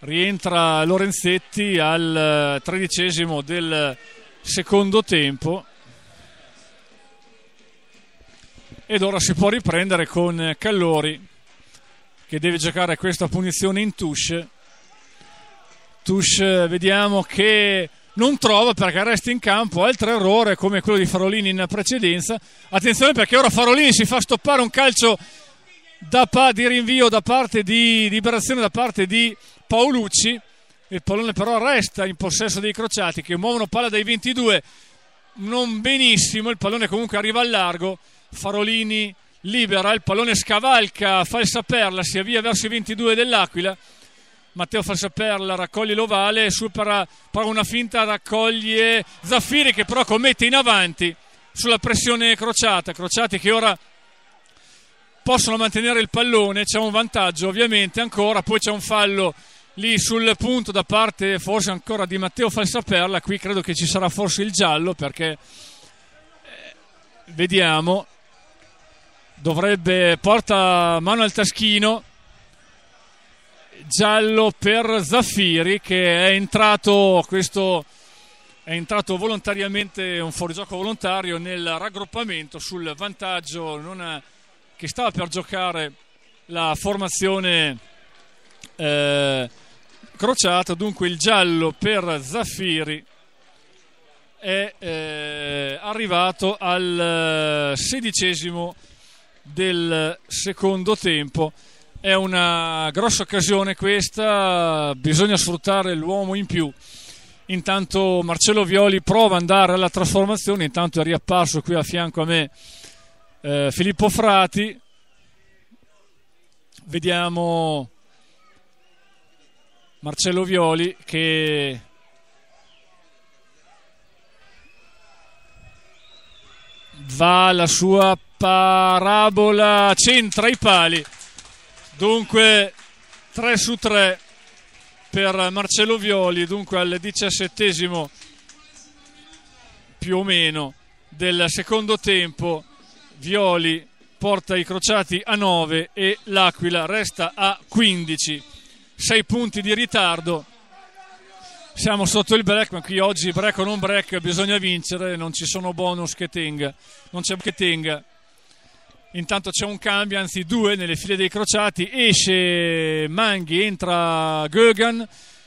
Rientra Lorenzetti al eh, tredicesimo del secondo tempo. Ed ora si può riprendere con Callori che deve giocare questa punizione in touche. Touche, vediamo che non trova perché resta in campo, altro errore come quello di Farolini in precedenza. Attenzione perché ora Farolini si fa stoppare un calcio da, di rinvio da parte di liberazione da parte di Paolucci. Il pallone però resta in possesso dei crociati che muovono palla dai 22, non benissimo, il pallone comunque arriva al largo, Farolini libera, il pallone scavalca, fa il saperla, si avvia verso i 22 dell'Aquila Matteo Falsaperla raccoglie l'ovale, supera per una finta, raccoglie Zaffiri che però commette in avanti sulla pressione crociata. Crociati che ora possono mantenere il pallone, c'è un vantaggio ovviamente ancora, poi c'è un fallo lì sul punto da parte forse ancora di Matteo Falsaperla, qui credo che ci sarà forse il giallo perché eh, vediamo dovrebbe porta mano al taschino giallo per Zaffiri che è entrato, questo, è entrato volontariamente, un fuorigioco volontario nel raggruppamento sul vantaggio ha, che stava per giocare la formazione eh, crociata, dunque il giallo per Zaffiri è eh, arrivato al eh, sedicesimo del secondo tempo è una grossa occasione questa, bisogna sfruttare l'uomo in più. Intanto Marcello Violi prova ad andare alla trasformazione, intanto è riapparso qui a fianco a me eh, Filippo Frati. Vediamo Marcello Violi che va alla sua parabola, centra i pali Dunque 3 su 3 per Marcello Violi, dunque al diciassettesimo più o meno del secondo tempo Violi porta i crociati a 9 e l'Aquila resta a 15. 6 punti di ritardo. Siamo sotto il break, ma qui oggi break o non break bisogna vincere, non ci sono bonus che tenga. Non c'è che tenga. Intanto c'è un cambio, anzi due nelle file dei crociati. Esce Manghi, entra Gögan,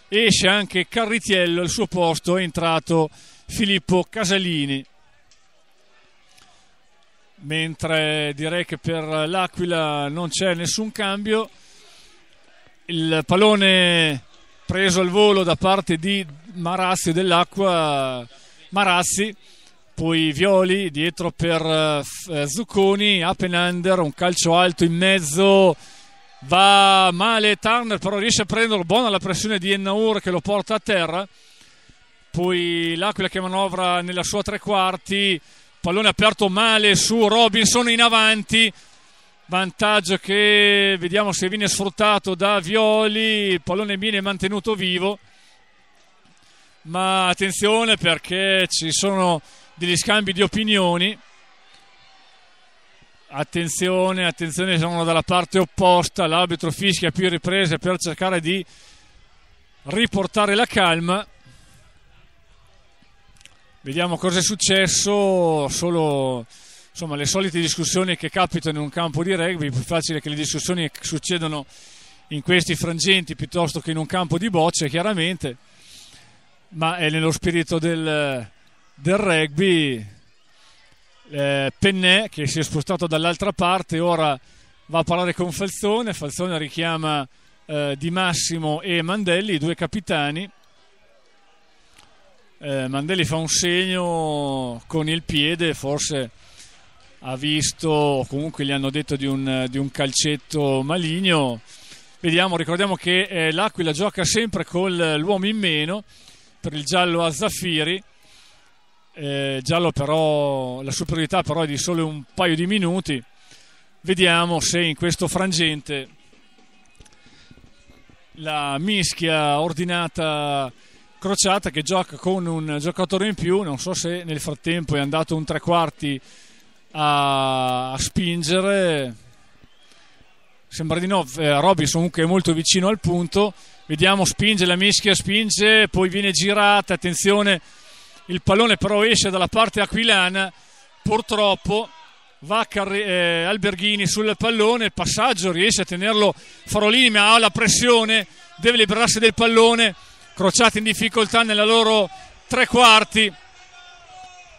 esce anche Carritiello. Al suo posto è entrato Filippo Casalini. Mentre direi che per l'Aquila non c'è nessun cambio. Il pallone preso al volo da parte di Marazzi dell'Acqua. Marazzi poi Violi dietro per eh, eh, Zucconi, Appenander, un calcio alto in mezzo, va male Turner però riesce a prenderlo, buona la pressione di Ennaur che lo porta a terra, poi l'Aquila che manovra nella sua tre quarti, pallone aperto male su Robinson in avanti, vantaggio che vediamo se viene sfruttato da Violi, il pallone viene mantenuto vivo, ma attenzione perché ci sono degli scambi di opinioni. Attenzione, attenzione, sono dalla parte opposta. L'arbitro fischia più riprese per cercare di riportare la calma. Vediamo cosa è successo. Solo insomma, le solite discussioni che capitano in un campo di rugby. È più facile che le discussioni succedano in questi frangenti piuttosto che in un campo di bocce, chiaramente. Ma è nello spirito del, del rugby. Eh, Pennè che si è spostato dall'altra parte, ora va a parlare con Falzone. Falzone richiama eh, Di Massimo e Mandelli, i due capitani. Eh, Mandelli fa un segno con il piede, forse ha visto, comunque gli hanno detto di un, di un calcetto maligno. Vediamo, ricordiamo che eh, l'Aquila gioca sempre con l'uomo in meno per il giallo a Zaffiri eh, giallo però, la superiorità però è di solo un paio di minuti. Vediamo se in questo frangente la mischia ordinata crociata che gioca con un giocatore in più, non so se nel frattempo è andato un tre quarti a, a spingere. Sembra di no, eh, Robinson comunque è molto vicino al punto. Vediamo, spinge la mischia, spinge, poi viene girata, attenzione il pallone però esce dalla parte aquilana, purtroppo va Carri- eh, Alberghini sul pallone, il passaggio riesce a tenerlo Farolini ma ha la pressione, deve liberarsi del pallone, crociati in difficoltà nella loro tre quarti,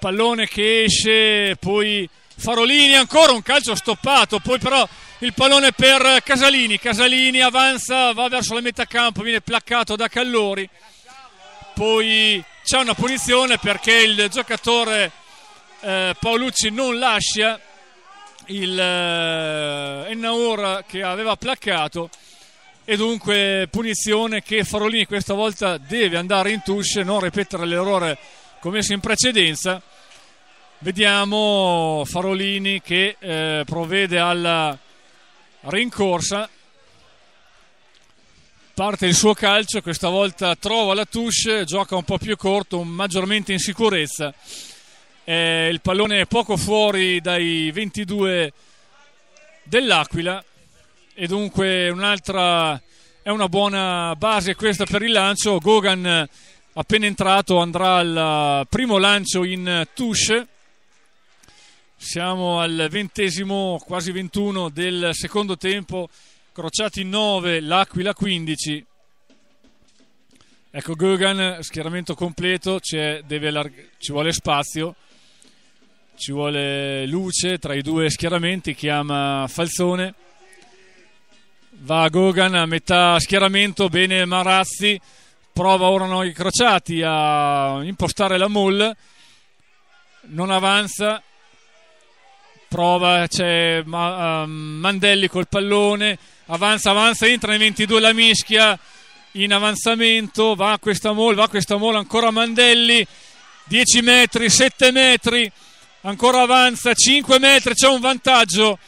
pallone che esce, poi Farolini ancora un calcio stoppato, poi però il pallone per Casalini, Casalini avanza, va verso la metà campo, viene placcato da Callori, poi c'è una punizione perché il giocatore eh, Paolucci non lascia il eh, Ennaur che aveva placcato e dunque punizione che Farolini questa volta deve andare in touche, non ripetere l'errore commesso in precedenza. Vediamo Farolini che eh, provvede alla rincorsa parte il suo calcio, questa volta trova la touche, gioca un po' più corto, maggiormente in sicurezza. Eh, il pallone è poco fuori dai 22 dell'Aquila e dunque un'altra è una buona base questa per il lancio. Gogan appena entrato andrà al primo lancio in touche. Siamo al ventesimo, quasi 21 del secondo tempo. Crociati 9, L'Aquila 15. Ecco Gogan, schieramento completo, allarg- ci vuole spazio, ci vuole luce tra i due schieramenti, chiama Falzone. Va Gogan a metà schieramento, bene Marazzi, prova ora noi crociati a impostare la mull, non avanza, prova, c'è ehm, Mandelli col pallone, avanza, avanza, entra nei 22 la mischia in avanzamento, va questa molla, va questa molla, ancora Mandelli, 10 metri, 7 metri, ancora avanza, 5 metri, c'è un vantaggio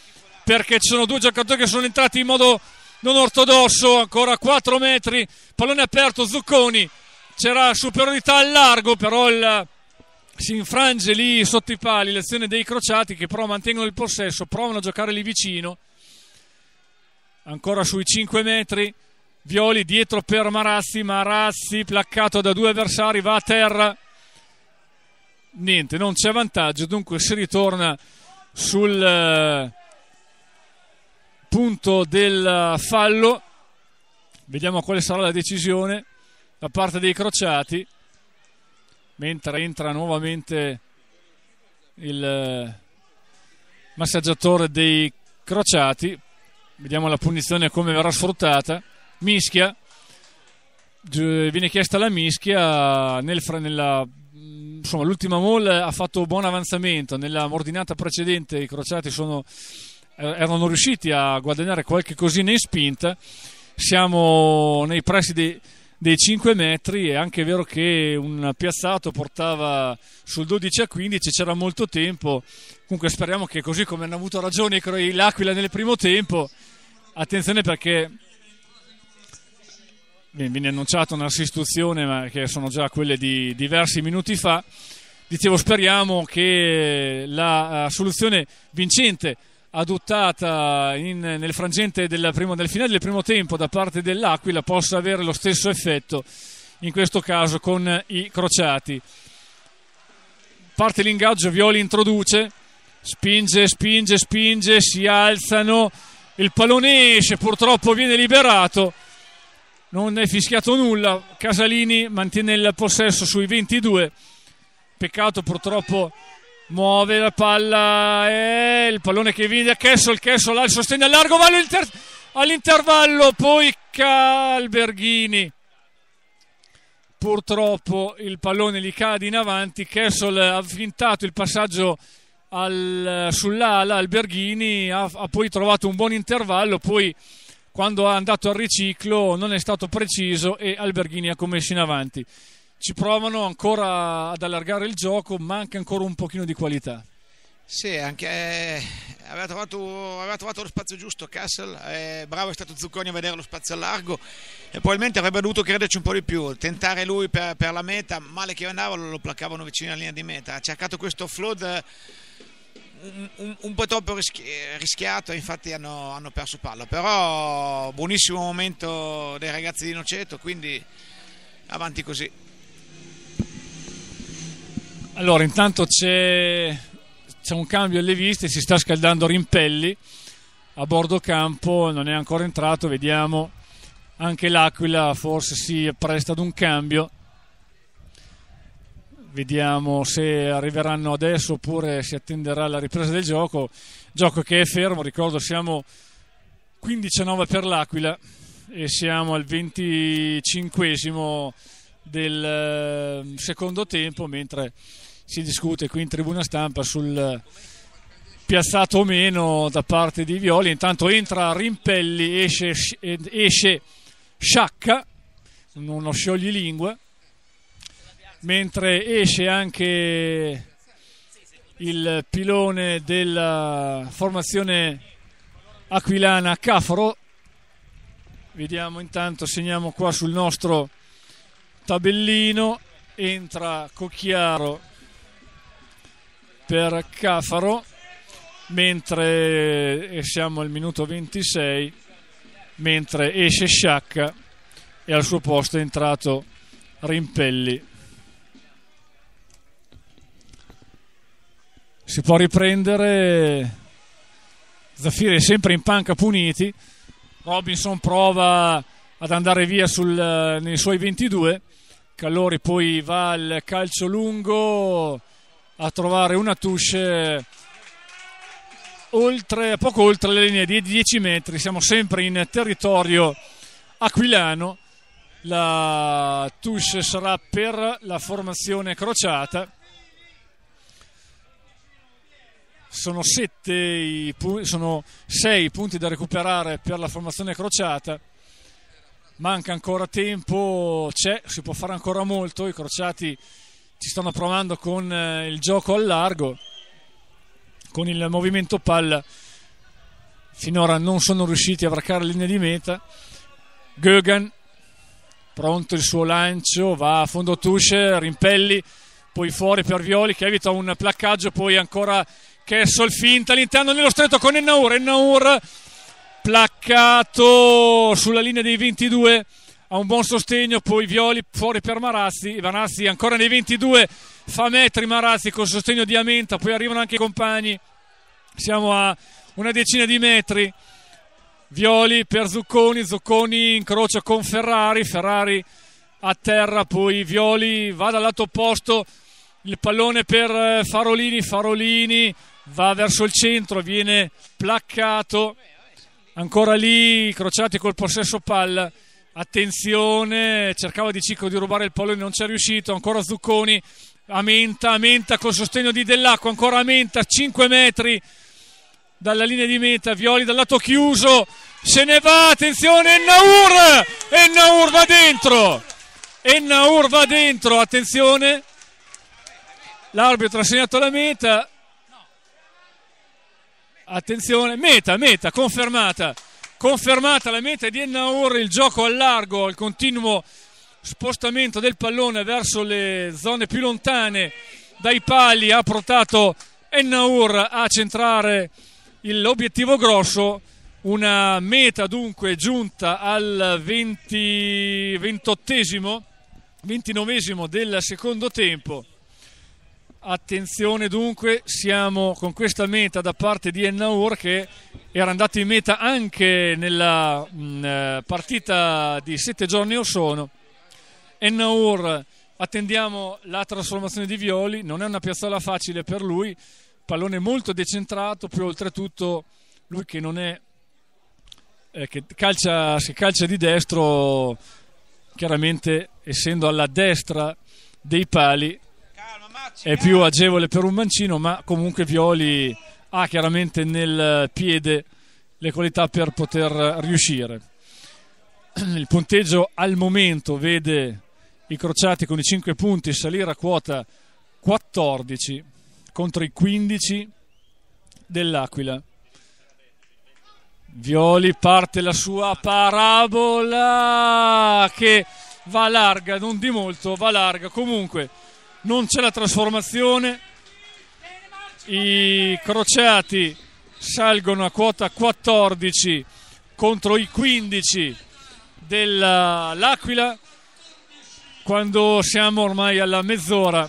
perché ci sono due giocatori che sono entrati in modo non ortodosso, ancora 4 metri, pallone aperto, Zucconi, c'era superiorità al largo, però il, si infrange lì sotto i pali l'azione dei crociati che però mantengono il possesso, provano a giocare lì vicino ancora sui 5 metri. Violi dietro per Marazzi, Marazzi placcato da due avversari, va a terra. Niente, non c'è vantaggio, dunque si ritorna sul eh, punto del fallo. Vediamo quale sarà la decisione da parte dei crociati. Mentre entra nuovamente il eh, massaggiatore dei crociati, Vediamo la punizione come verrà sfruttata. Mischia. Viene chiesta la mischia nel, nella mm, insomma, l'ultima mall ha fatto buon avanzamento. Nella ordinata precedente i crociati sono, eh, erano riusciti a guadagnare qualche cosina in spinta. Siamo nei pressi dei, dei 5 metri. È anche vero che un piazzato portava sul 12 a 15, c'era molto tempo. Comunque speriamo che così come hanno avuto ragione L'Aquila nel primo tempo Attenzione perché viene annunciata una restituzione, ma che sono già quelle di diversi minuti fa. Dicevo, speriamo che la eh, soluzione vincente adottata in, nel frangente della prima, del finale del primo tempo da parte dell'Aquila possa avere lo stesso effetto, in questo caso con i crociati. Parte l'ingaggio, Violi introduce, spinge, spinge, spinge, si alzano il pallone esce, purtroppo viene liberato, non è fischiato nulla, Casalini mantiene il possesso sui 22, peccato purtroppo muove la palla e eh, il pallone che viene da Kessel, Kessel ha il sostegno a largo, va all'intervallo, poi Calberghini. Purtroppo il pallone gli cade in avanti, Kessel ha fintato il passaggio al, sull'ala Alberghini ha, ha poi trovato un buon intervallo, poi quando è andato al riciclo non è stato preciso e Alberghini ha commesso in avanti. Ci provano ancora ad allargare il gioco, manca ancora un pochino di qualità. Sì, anche, eh, aveva, trovato, aveva, trovato, lo spazio giusto Castle, eh, bravo è stato Zucconi a vedere lo spazio a largo e probabilmente avrebbe dovuto crederci un po' di più, tentare lui per, per la meta, male che andava lo placavano vicino alla linea di meta, ha cercato questo flood un, un, un, po' troppo rischi, rischiato, infatti hanno, hanno, perso palla, però buonissimo momento dei ragazzi di Noceto, quindi avanti così. Allora, intanto c'è c'è un cambio alle viste, si sta scaldando Rimpelli a bordo campo, non è ancora entrato, vediamo anche l'Aquila forse si presta ad un cambio. Vediamo se arriveranno adesso oppure si attenderà la ripresa del gioco. Gioco che è fermo, ricordo siamo 15-9 per l'Aquila e siamo al 25 del eh, secondo tempo mentre si discute qui in tribuna stampa sul piazzato o meno da parte di Violi. Intanto entra Rimpelli, esce, esce Sciacca, uno scioglilingue, mentre esce anche il pilone della formazione aquilana Cafaro. Vediamo intanto, segniamo qua sul nostro tabellino, entra Cocchiaro per Cafaro mentre siamo al minuto 26 mentre esce Sciacca e al suo posto è entrato Rimpelli si può riprendere Zaffiri è sempre in panca puniti Robinson prova ad andare via sul, nei suoi 22 Callori poi va al calcio lungo a trovare una touche oltre, poco oltre le linee di 10 metri. Siamo sempre in territorio aquilano. La touche sarà per la formazione crociata. Sono 6 pu- punti da recuperare per la formazione crociata. Manca ancora tempo, c'è, si può fare ancora molto. I crociati ci stanno provando con eh, il gioco al largo, con il movimento palla. Finora non sono riusciti a varcare la linea di meta. Gögan, pronto il suo lancio, va a fondo Tusce, Rimpelli, poi fuori per Violi che evita un placcaggio, poi ancora Kessel finta all'interno nello stretto con Ennaur. Ennaur placcato sulla linea dei 22 ha un buon sostegno, poi Violi fuori per Marazzi, Vanassi ancora nei 22 fa metri Marazzi col sostegno di Amenta, poi arrivano anche i compagni, siamo a una decina di metri, Violi per Zucconi, Zucconi incrocia con Ferrari, Ferrari a terra, poi Violi va dal lato opposto, il pallone per eh, Farolini, Farolini va verso il centro, viene placcato, ancora lì crociati col possesso palla attenzione, cercava di Cicco di rubare il pallone, non ci è riuscito, ancora Zucconi, Amenta, Amenta col sostegno di Dell'Acqua, ancora Amenta, 5 metri dalla linea di meta, Violi dal lato chiuso, se ne va, attenzione, Ennaur, Ennaur va dentro, Ennaur va dentro, attenzione, l'arbitro ha segnato la meta, attenzione, meta, meta, confermata confermata la meta di Ennaur, il gioco al largo, il continuo spostamento del pallone verso le zone più lontane dai pali ha portato Ennaur a centrare l'obiettivo grosso una meta dunque giunta al 20, 28 29 esimo del secondo tempo Attenzione dunque, siamo con questa meta da parte di Ennaur che era andato in meta anche nella mh, mm, eh, partita di sette giorni o sono. Ennaur, attendiamo la trasformazione di Violi, non è una piazzola facile per lui, pallone molto decentrato, più oltretutto lui che non è, eh, che calcia, si calcia di destro, chiaramente essendo alla destra dei pali è più agevole per un mancino, ma comunque Violi ha chiaramente nel piede le qualità per poter riuscire. Il punteggio al momento vede i crociati con i 5 punti salire a quota 14 contro i 15 dell'Aquila. Violi parte la sua parabola che va larga, non di molto, va larga comunque non c'è la trasformazione, i crociati salgono a quota 14 contro i 15 dell'Aquila quando siamo ormai alla mezz'ora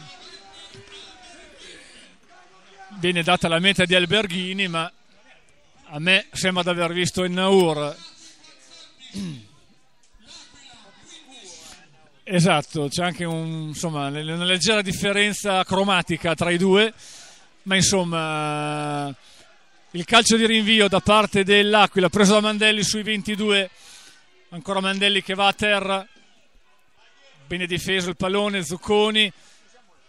viene data la meta di Alberghini ma a me sembra di aver visto il Naur Esatto, c'è anche un, insomma, una leggera differenza cromatica tra i due, ma insomma il calcio di rinvio da parte dell'Aquila preso da Mandelli sui 22, ancora Mandelli che va a terra, bene difeso il pallone, Zucconi,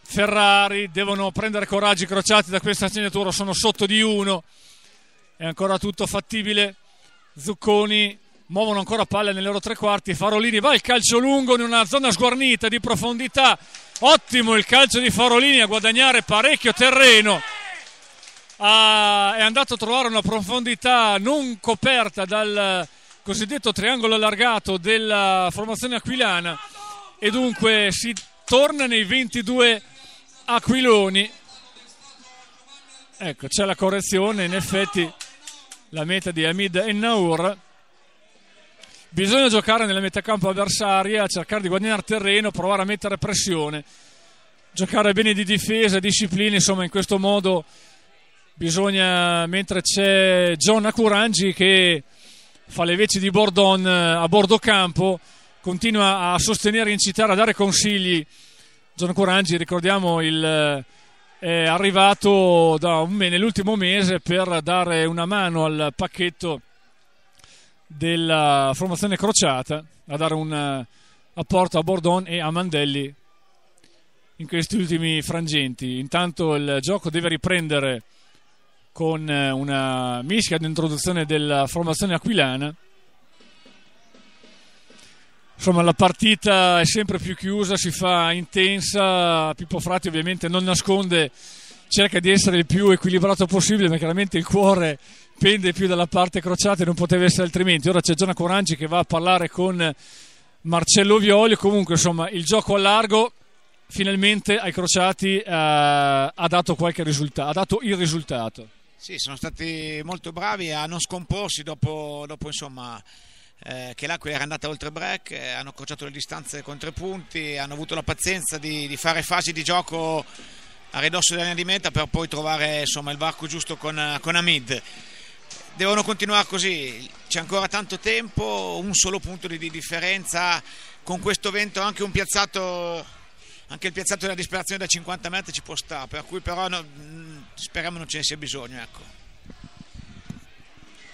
Ferrari devono prendere coraggio i crociati da questa segnatura, sono sotto di uno, è ancora tutto fattibile, Zucconi muovono ancora palle nei loro tre quarti. Farolini va il calcio lungo in una zona sguarnita di profondità. Ottimo il calcio di Farolini a guadagnare parecchio terreno. Ah, è andato a trovare una profondità non coperta dal cosiddetto triangolo allargato della formazione aquilana e dunque si torna nei 22 aquiloni. Ecco, c'è la correzione, in effetti la meta di Hamid Ennaur Bisogna giocare nella metà campo avversaria, cercare di guadagnare terreno, provare a mettere pressione, giocare bene di difesa, disciplina, insomma in questo modo bisogna, mentre c'è John Acurangi che fa le veci di Bordon eh, a bordo campo, continua a sostenere, incitare, a dare consigli. John Acurangi, ricordiamo, il, eh, è arrivato da un, nell'ultimo mese per dare una mano al pacchetto della formazione crociata a dare un eh, apporto a Bordon e a Mandelli in questi ultimi frangenti. Intanto il gioco deve riprendere con eh, una mischia di introduzione della formazione aquilana. Insomma, la partita è sempre più chiusa, si fa intensa. Pippo Frati ovviamente non nasconde, cerca di essere il più equilibrato possibile, ma chiaramente il cuore pende più dalla parte crociata e non poteva essere altrimenti. Ora c'è Gianna Corangi che va a parlare con Marcello Violi. Comunque, insomma, il gioco a largo finalmente ai crociati eh, ha dato qualche risultato, ha dato il risultato. Sì, sono stati molto bravi a non scomporsi dopo, dopo insomma, eh, che l'acqua era andata oltre break, eh, hanno accorciato le distanze con tre punti, hanno avuto la pazienza di, di fare fasi di gioco a ridosso della linea di meta per poi trovare insomma, il varco giusto con, con Amid devono continuare così, c'è ancora tanto tempo, un solo punto di, differenza, con questo vento anche un piazzato anche il piazzato della disperazione da 50 metri ci può stare, per cui però no, mm, speriamo non ce ne sia bisogno. Ecco.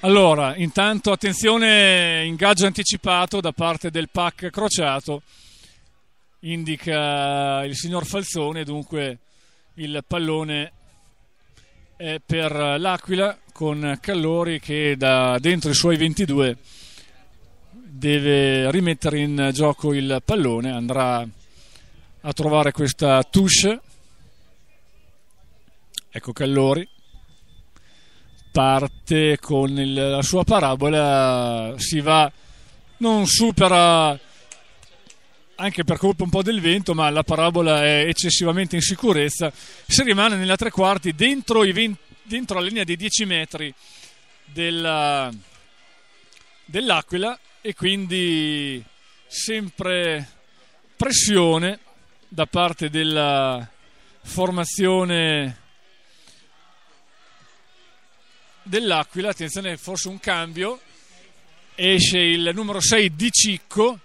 Allora, intanto attenzione, ingaggio anticipato da parte del PAC crociato, indica il signor Falzone, dunque il pallone eh, per l'Aquila con Callori che da dentro i suoi 22 deve rimettere in gioco il pallone, andrà a trovare questa touche. Ecco Callori, parte con il, la sua parabola, si va, non supera anche per colpa un po' del vento, ma la parabola è eccessivamente in sicurezza. Se rimane nella tre quarti dentro, 20, dentro la linea dei 10 metri della, dell'Aquila e quindi sempre pressione da parte della formazione dell'Aquila. Attenzione, forse un cambio. Esce il numero 6 di Cicco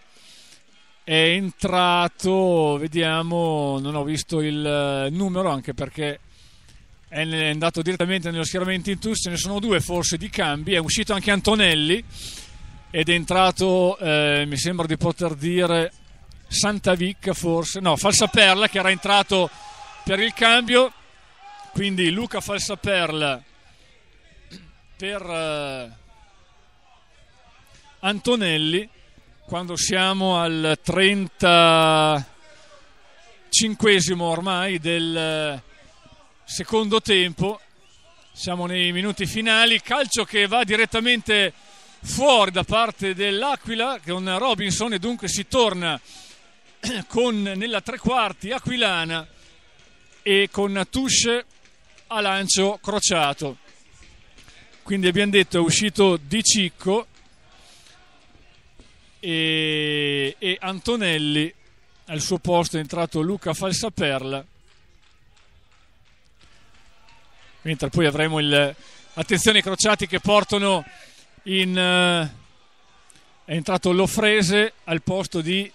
è entrato, vediamo, non ho visto il eh, numero anche perché è andato direttamente nello schieramento in Tus, ce ne sono due forse di cambi, è uscito anche Antonelli ed è entrato, eh, mi sembra di poter dire, Santavic forse, no, Falsaperla che era entrato per il cambio, quindi Luca Falsaperla per eh, Antonelli quando siamo al 35 ormai del eh, secondo tempo, siamo nei minuti finali, calcio che va direttamente fuori da parte dell'Aquila con Robinson e dunque si torna con, nella tre quarti aquilana e con Tusce a lancio crociato. Quindi abbiamo detto è uscito Di Cicco e, e Antonelli al suo posto è entrato Luca Falsaperla mentre poi avremo il attenzione i crociati che portano in eh, è entrato Lofrese al posto di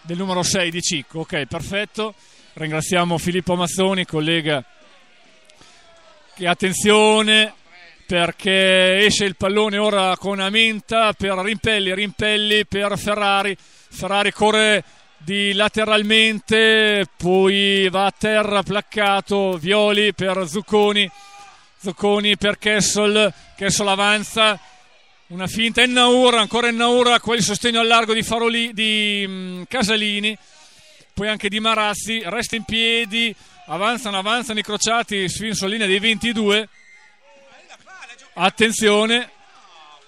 del numero 6 di Cicco ok perfetto ringraziamo Filippo Mazzoni collega che attenzione perché esce il pallone ora con Amenta per Rimpelli, Rimpelli per Ferrari, Ferrari corre di lateralmente, poi va a terra placcato Violi per Zucconi, Zucconi per Kessel, Kessel avanza, una finta Ennaura, ancora Ennaura, quel sostegno al largo di, Faroli, di mm, Casalini, poi anche di Marazzi, resta in piedi, avanzano, avanzano i crociati, sfinso linea dei 22. Attenzione,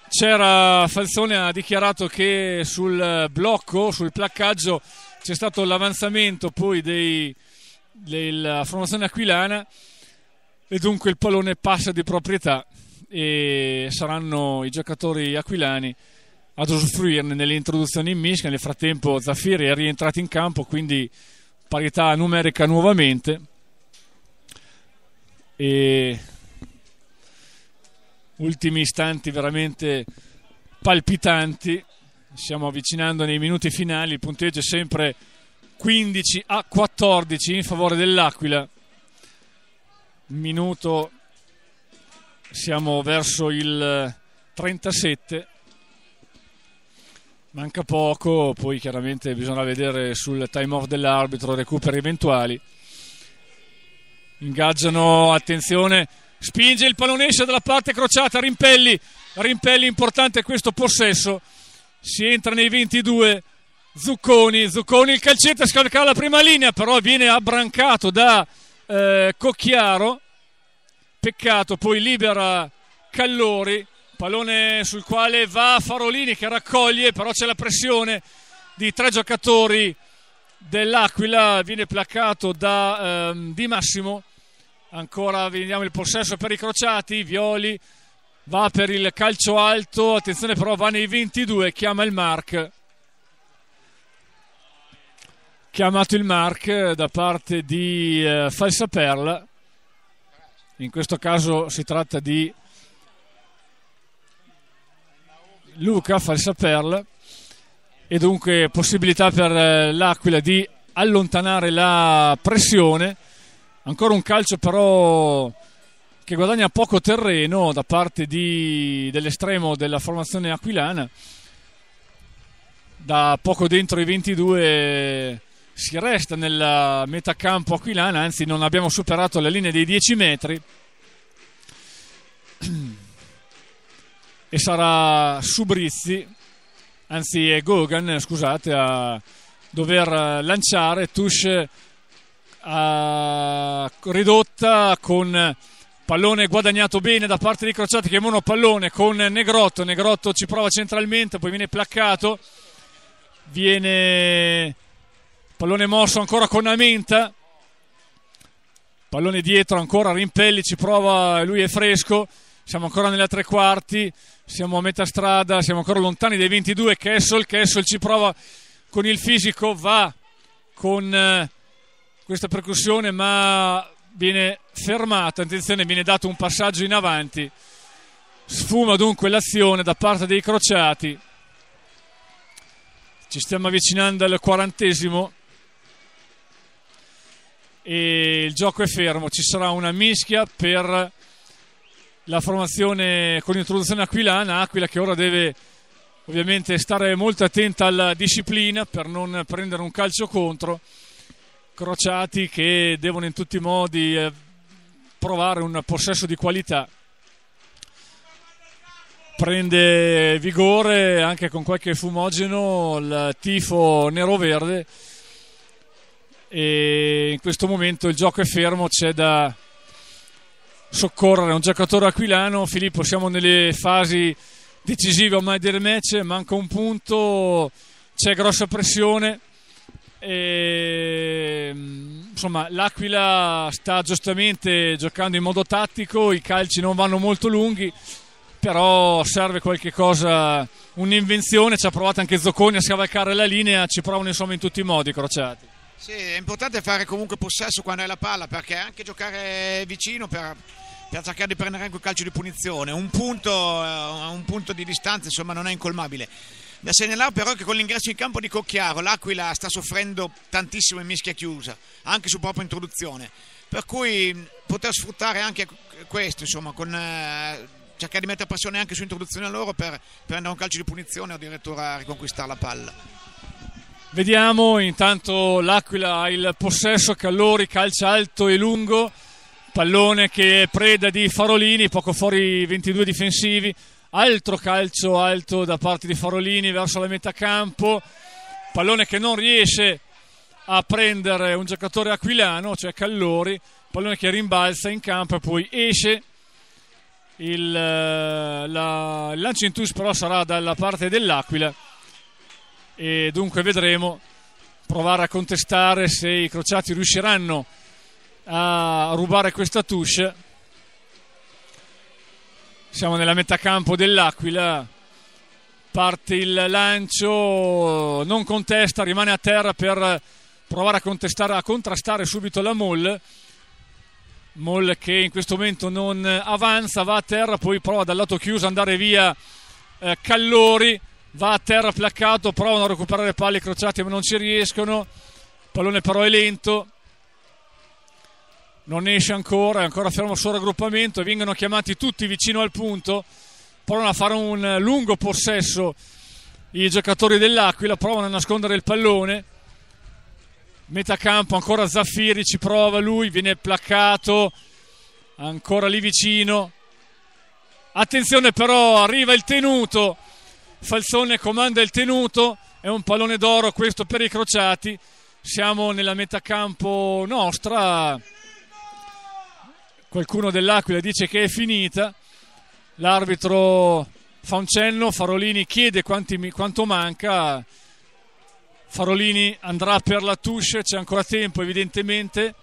c'era Falzone ha dichiarato che sul eh, blocco, sul placcaggio c'è stato l'avanzamento poi dei, della formazione aquilana e dunque il pallone passa di proprietà e saranno i giocatori aquilani ad usufruirne nelle introduzioni in mischia. Nel frattempo Zaffiri è rientrato in campo, quindi parità numerica nuovamente. E ultimi istanti veramente palpitanti. Stiamo avvicinando nei minuti finali, il punteggio è sempre 15 a 14 in favore dell'Aquila. Minuto, siamo verso il 37. Manca poco, poi chiaramente bisogna vedere sul time off dell'arbitro recuperi eventuali. Ingaggiano, attenzione, spinge il pallone esce dalla parte crociata, Rimpelli, Rimpelli importante questo possesso, si entra nei 22, Zucconi, Zucconi il calcetto scalca la prima linea, però viene abbrancato da eh, Cocchiaro, peccato, poi libera Callori, pallone sul quale va Farolini che raccoglie, però c'è la pressione di tre giocatori dell'Aquila, viene placato da ehm, Di Massimo ancora vediamo il possesso per i crociati Violi va per il calcio alto attenzione però va nei 22 chiama il Mark chiamato il Mark da parte di eh, Falsaperla in questo caso si tratta di Luca Falsaperla e dunque possibilità per eh, l'Aquila di allontanare la pressione Ancora un calcio però che guadagna poco terreno da parte di, dell'estremo della formazione aquilana. Da poco dentro i 22 si resta nella metà campo aquilana, anzi non abbiamo superato la linea dei 10 metri. E sarà Subrizzi, anzi è Gogan, scusate, a dover lanciare Tush uh, ridotta con pallone guadagnato bene da parte di Crociati che è monopallone con Negrotto, Negrotto ci prova centralmente, poi viene placcato, viene pallone mosso ancora con Amenta, pallone dietro ancora, Rimpelli ci prova, lui è fresco, siamo ancora nella tre quarti, siamo a metà strada, siamo ancora lontani dai 22, Kessel, Kessel ci prova con il fisico, va con eh, questa percussione, ma viene fermata, attenzione, viene dato un passaggio in avanti. Sfuma dunque l'azione da parte dei crociati. Ci stiamo avvicinando al quarantesimo e il gioco è fermo. Ci sarà una mischia per la formazione con l'introduzione aquilana. Aquila che ora deve ovviamente stare molto attenta alla disciplina per non prendere un calcio contro crociati che devono in tutti i modi eh, provare un possesso di qualità. Prende vigore anche con qualche fumogeno il tifo nero-verde e in questo momento il gioco è fermo, c'è da soccorrere un giocatore aquilano. Filippo, siamo nelle fasi decisive ormai del match, manca un punto, c'è grossa pressione e, ehm, insomma, l'Aquila sta giustamente giocando in modo tattico, i calci non vanno molto lunghi, però serve qualche cosa, un'invenzione, ci ha provato anche Zocconi a scavalcare la linea, ci provano insomma in tutti i modi crociati. Sì, è importante fare comunque possesso quando è la palla, perché anche giocare vicino per, per cercare di prendere anche un calcio di punizione, un punto, eh, un punto di distanza insomma non è incolmabile. Da segnalare però che con l'ingresso in campo di Cocchiaro l'Aquila sta soffrendo tantissimo in mischia chiusa, anche su propria introduzione. Per cui mm, poter sfruttare anche questo, insomma, con, eh, cercare di mettere pressione anche su introduzione a loro per prendere un calcio di punizione o addirittura riconquistare la palla. Vediamo intanto l'Aquila ha il possesso, Callori calcia alto e lungo, pallone che è preda di Farolini, poco fuori 22 difensivi, altro calcio alto da parte di Farolini verso la metà campo pallone che non riesce a prendere un giocatore aquilano cioè Callori pallone che rimbalza in campo e poi esce il eh, la, lancio in touch però sarà dalla parte dell'Aquila e dunque vedremo provare a contestare se i crociati riusciranno a rubare questa touche siamo nella metà campo dell'Aquila. Parte il lancio, non contesta, rimane a terra per provare a contestare, a contrastare subito la Moll. Moll che in questo momento non avanza, va a terra, poi prova dal lato chiuso andare via eh, Callori, va a terra placcato, provano a recuperare palle crociate ma non ci riescono. pallone però è lento, non esce ancora, è ancora fermo sul raggruppamento, vengono chiamati tutti vicino al punto, provano a fare un lungo possesso i giocatori dell'Aquila, provano a nascondere il pallone, metà campo ancora Zaffiri ci prova lui, viene placcato, ancora lì vicino, attenzione però, arriva il tenuto, Falzone comanda il tenuto, è un pallone d'oro questo per i crociati, siamo nella metà campo nostra qualcuno dell'Aquila dice che è finita, l'arbitro fa un cenno, Farolini chiede quanti, quanto manca, Farolini andrà per la touche, c'è ancora tempo evidentemente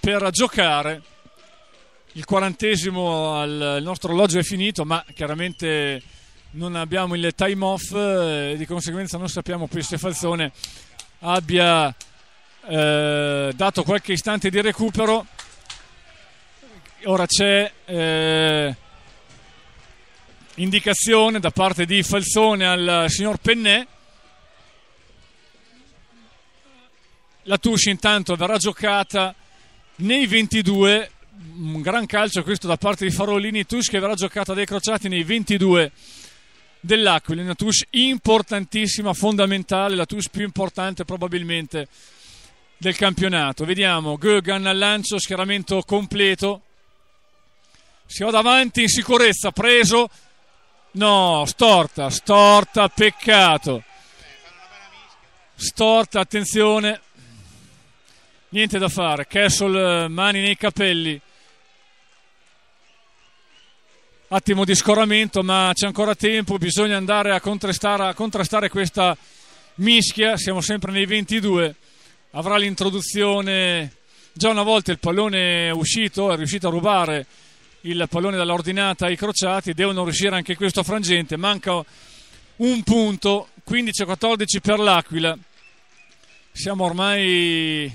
per giocare. Il quarantesimo al nostro orologio è finito, ma chiaramente non abbiamo il time off eh, e di conseguenza non sappiamo più se Falzone abbia eh, dato qualche istante di recupero. Ora c'è eh, indicazione da parte di Falsone al signor Pennè. La Tusci intanto verrà giocata nei 22, un gran calcio questo da parte di Farolini, Tusci che verrà giocata dai crociati nei 22 dell'Aquila, una Tusci importantissima, fondamentale, la Tusci più importante probabilmente del campionato. Vediamo Gögan al lancio, schieramento completo si va davanti in sicurezza, preso, no, storta, storta, peccato, storta, attenzione, niente da fare, Kessel eh, mani nei capelli, attimo di scoramento ma c'è ancora tempo, bisogna andare a contrastare, a contrastare questa mischia, siamo sempre nei 22, avrà l'introduzione, già una volta il pallone è uscito, è riuscito a rubare il pallone dall'ordinata ai crociati, devono riuscire anche questo frangente, manca un punto, 15-14 per l'Aquila, siamo ormai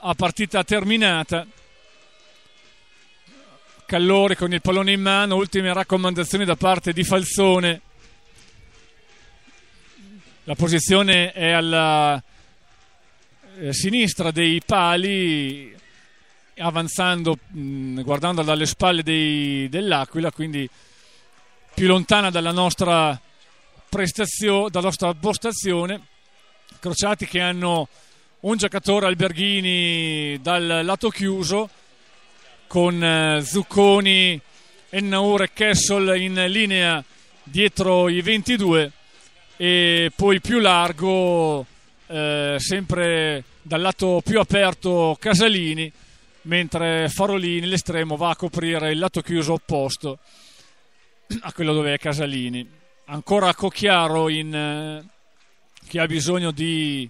a partita terminata. Callori con il pallone in mano, ultime raccomandazioni da parte di Falzone. La posizione è alla eh, sinistra dei pali, avanzando, guardando dalle spalle dei, dell'Aquila, quindi più lontana dalla nostra, prestazio- dalla nostra postazione. Crociati che hanno un giocatore Alberghini dal lato chiuso con eh, Zucconi, Ennaur e Kessel in linea dietro i 22 e poi più largo eh, sempre dal lato più aperto Casalini mentre Farolini l'estremo va a coprire il lato chiuso opposto a quello dove è Casalini ancora Cocchiaro in, eh, che ha bisogno di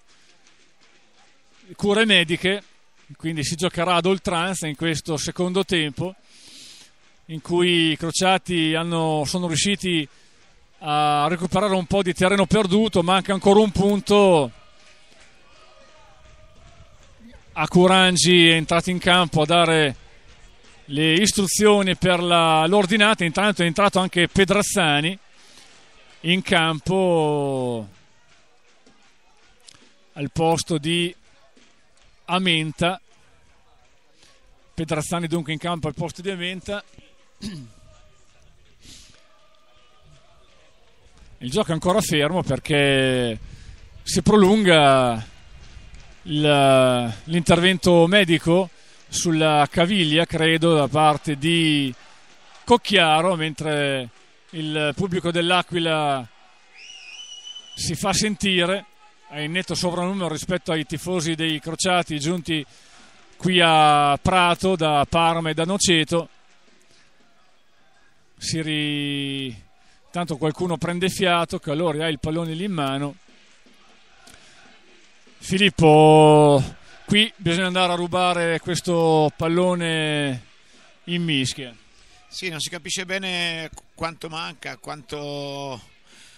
cure mediche quindi si giocherà ad oltranza in questo secondo tempo in cui i crociati hanno, sono riusciti a recuperare un po' di terreno perduto manca ancora un punto Acurangi è entrato in campo a dare le istruzioni per la, l'ordinata, intanto è entrato anche Pedrazzani in campo al posto di Amenta. Pedrazzani dunque in campo al posto di Amenta. Il gioco è ancora fermo perché si prolunga eh, l'intervento medico sulla caviglia, credo, da parte di Cocchiaro, mentre il pubblico dell'Aquila si fa sentire, è in netto sovranumero rispetto ai tifosi dei crociati giunti qui a Prato da Parma e da Noceto. Si ri... Tanto qualcuno prende fiato, Calori ha il pallone lì in mano Filippo, qui bisogna andare a rubare questo pallone in mischia. Sì, non si capisce bene quanto manca, quanto,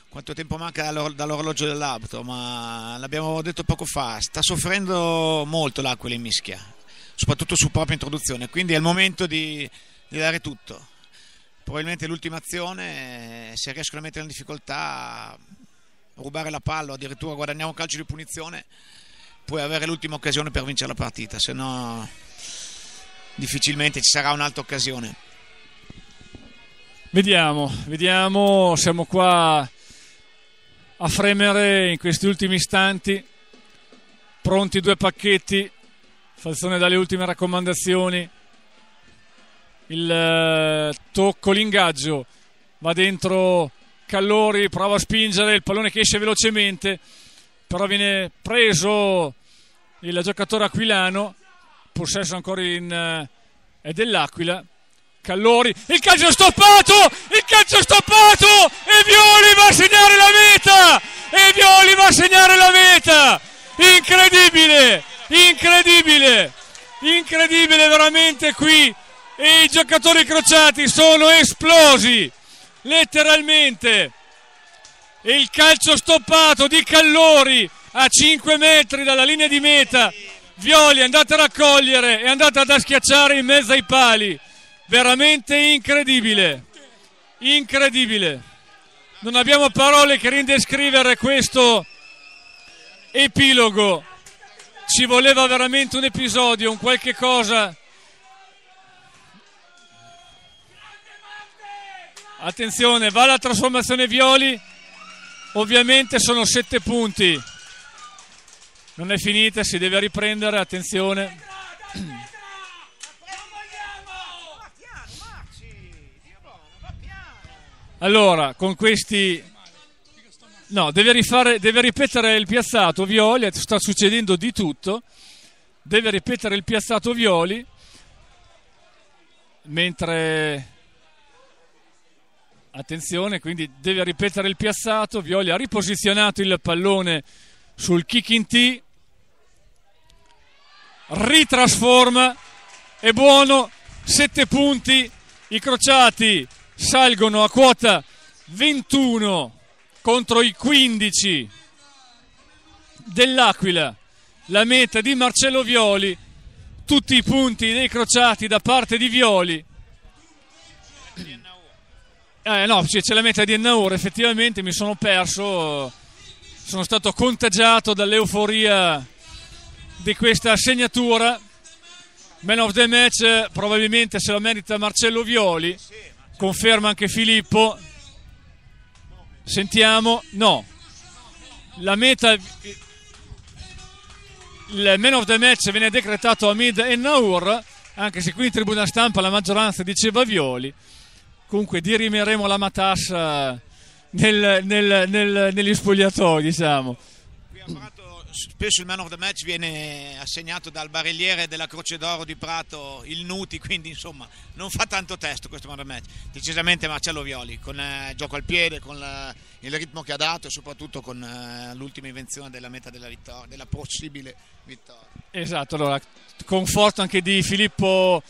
quanto tempo manca dall'orologio dell'abito, ma l'abbiamo detto poco fa, sta soffrendo molto l'Aquila in mischia, soprattutto su propria introduzione, quindi è il momento di, di dare tutto. Probabilmente l'ultima azione, eh, se riescono a mettere in difficoltà, rubare la palla o addirittura guadagnare un calcio di punizione, puoi avere l'ultima occasione per vincere la partita, se no difficilmente ci sarà un'altra occasione. Vediamo, vediamo, siamo qua a fremere in questi ultimi istanti, pronti due pacchetti, Falzone dalle ultime raccomandazioni, il eh, tocco, l'ingaggio va dentro Callori prova a spingere il pallone che esce velocemente, però viene preso il giocatore aquilano, possesso ancora in, eh, è dell'Aquila. Callori, il calcio è stoppato, il calcio è stoppato e Violi va a segnare la meta! E Violi va a segnare la meta! Incredibile, incredibile, incredibile veramente qui e i giocatori crociati sono esplosi letteralmente. il calcio stoppato di Callori a 5 metri dalla linea di meta. Violi è andata a raccogliere, è andata ad schiacciare in mezzo ai pali. Veramente incredibile. Incredibile. Non abbiamo parole che rindescrivere questo epilogo. Ci voleva veramente un episodio, un qualche cosa Attenzione, va la trasformazione Violi. Ovviamente sono sette punti. Non è finita, si deve riprendere, attenzione. Allora, con questi... No, deve, rifare, deve ripetere il piazzato Violi, sta succedendo di tutto. Deve ripetere il piazzato Violi mentre Attenzione, quindi deve ripetere il piazzato. Violi ha riposizionato il pallone sul kick in T. Ritrasforma. È buono. 7 punti. I crociati salgono a quota 21 contro i 15 dell'Aquila. La meta di Marcello Violi. Tutti i punti dei crociati da parte di Violi eh, no, sì, c'è la meta di Ennaur, effettivamente mi sono perso, sono stato contagiato dall'euforia di questa segnatura. Man of the match probabilmente se la merita Marcello Violi, conferma anche Filippo. Sentiamo, no, la meta, il man of the match viene decretato a Mid Ennaur, anche se qui in tribuna stampa la maggioranza diceva Violi comunque dirimeremo la matassa nel, nel, nel, negli spogliatoi diciamo spesso il man of the match viene assegnato dal barelliere della Croce d'Oro di Prato, il Nuti, quindi insomma non fa tanto testo questo man of the match. Decisamente Marcello Violi, con eh, gioco al piede, con la, eh, il ritmo che ha dato e soprattutto con eh, l'ultima invenzione della meta della, vittoria, della possibile vittoria. Esatto, allora conforto anche di Filippo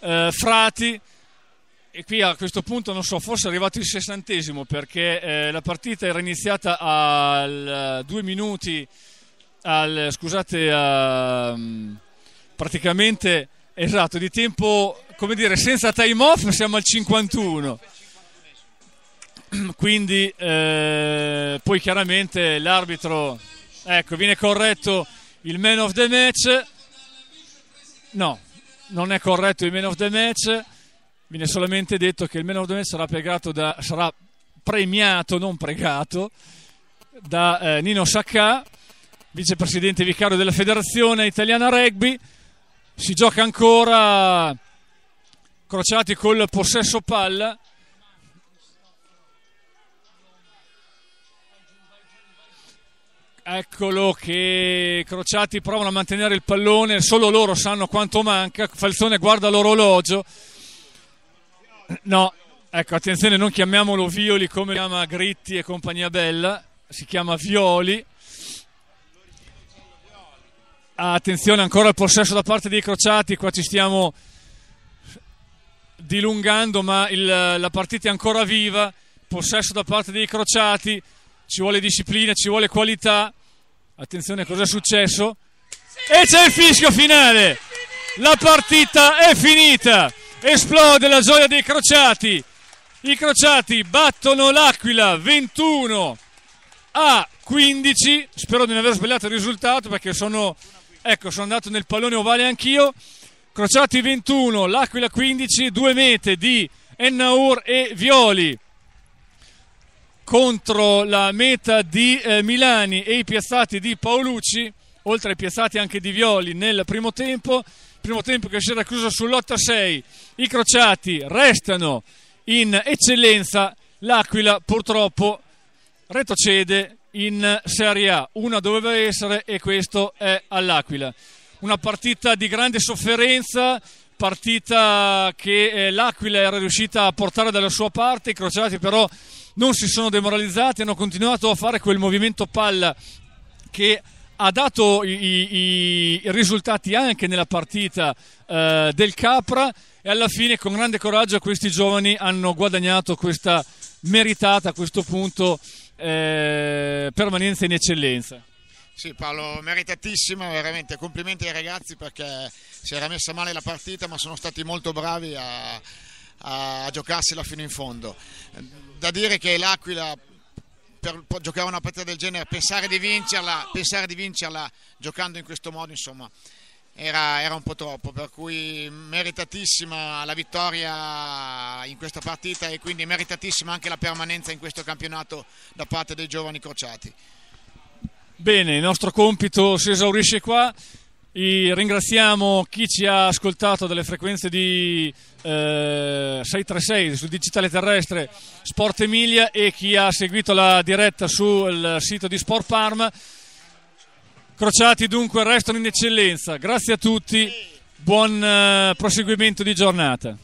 eh, Frati e qui a questo punto non so, forse è arrivato il sessantesimo perché eh, la partita era iniziata al due minuti, al, scusate, a, mm, praticamente esatto, di tempo, come dire, senza time off siamo al 51. Quindi eh, poi chiaramente l'arbitro, ecco, viene corretto il man of the match. No, non è corretto il man of the match Viene solamente detto che il meno ordone sarà, da, sarà premiato, non pregato, da eh, Nino Sacca, vicepresidente vicario della Federazione Italiana Rugby. Si gioca ancora crociati col possesso palla. Eccolo che Crociati provano a mantenere il pallone, solo loro sanno quanto manca. Falzone guarda l'orologio No, ecco, attenzione, non chiamiamolo Violi come chiama Gritti e compagnia bella, si chiama Violi. Attenzione ancora il possesso da parte dei crociati, qua ci stiamo dilungando, ma il, la partita è ancora viva. Possesso da parte dei crociati, ci vuole disciplina, ci vuole qualità. Attenzione cos'è successo. E c'è il fischio finale. La partita è finita esplode la gioia dei crociati. I crociati battono l'Aquila 21 a 15. Spero di non aver sbagliato il risultato perché sono, ecco, sono andato nel pallone ovale anch'io. Crociati 21, l'Aquila 15, due mete di Ennaur e Violi contro la meta di eh, Milani e i piazzati di Paolucci, oltre ai piazzati anche di Violi nel primo tempo primo tempo che si era chiuso sull'8-6, i crociati restano in eccellenza, l'Aquila purtroppo retrocede in Serie A, una doveva essere e questo è all'Aquila. Una partita di grande sofferenza, partita che eh, l'Aquila era riuscita a portare dalla sua parte, i crociati però non si sono demoralizzati, hanno continuato a fare quel movimento palla che ha dato i, i, i, risultati anche nella partita eh, del Capra e alla fine con grande coraggio questi giovani hanno guadagnato questa meritata a questo punto eh, permanenza in eccellenza. Sì Paolo, meritatissima, veramente complimenti ai ragazzi perché si era messa male la partita ma sono stati molto bravi a, a giocarsela fino in fondo. Da dire che l'Aquila per giocare una partita del genere, pensare di vincerla, pensare di vincerla giocando in questo modo, insomma, era, era, un po' troppo, per cui meritatissima la vittoria in questa partita e quindi meritatissima anche la permanenza in questo campionato da parte dei giovani crociati. Bene, il nostro compito si esaurisce qua. I ringraziamo chi ci ha ascoltato dalle frequenze di eh, 636 sul digitale terrestre Sport Emilia e chi ha seguito la diretta sul sito di Sport Parma. Crociati dunque restano in eccellenza. Grazie a tutti, buon eh, proseguimento di giornata.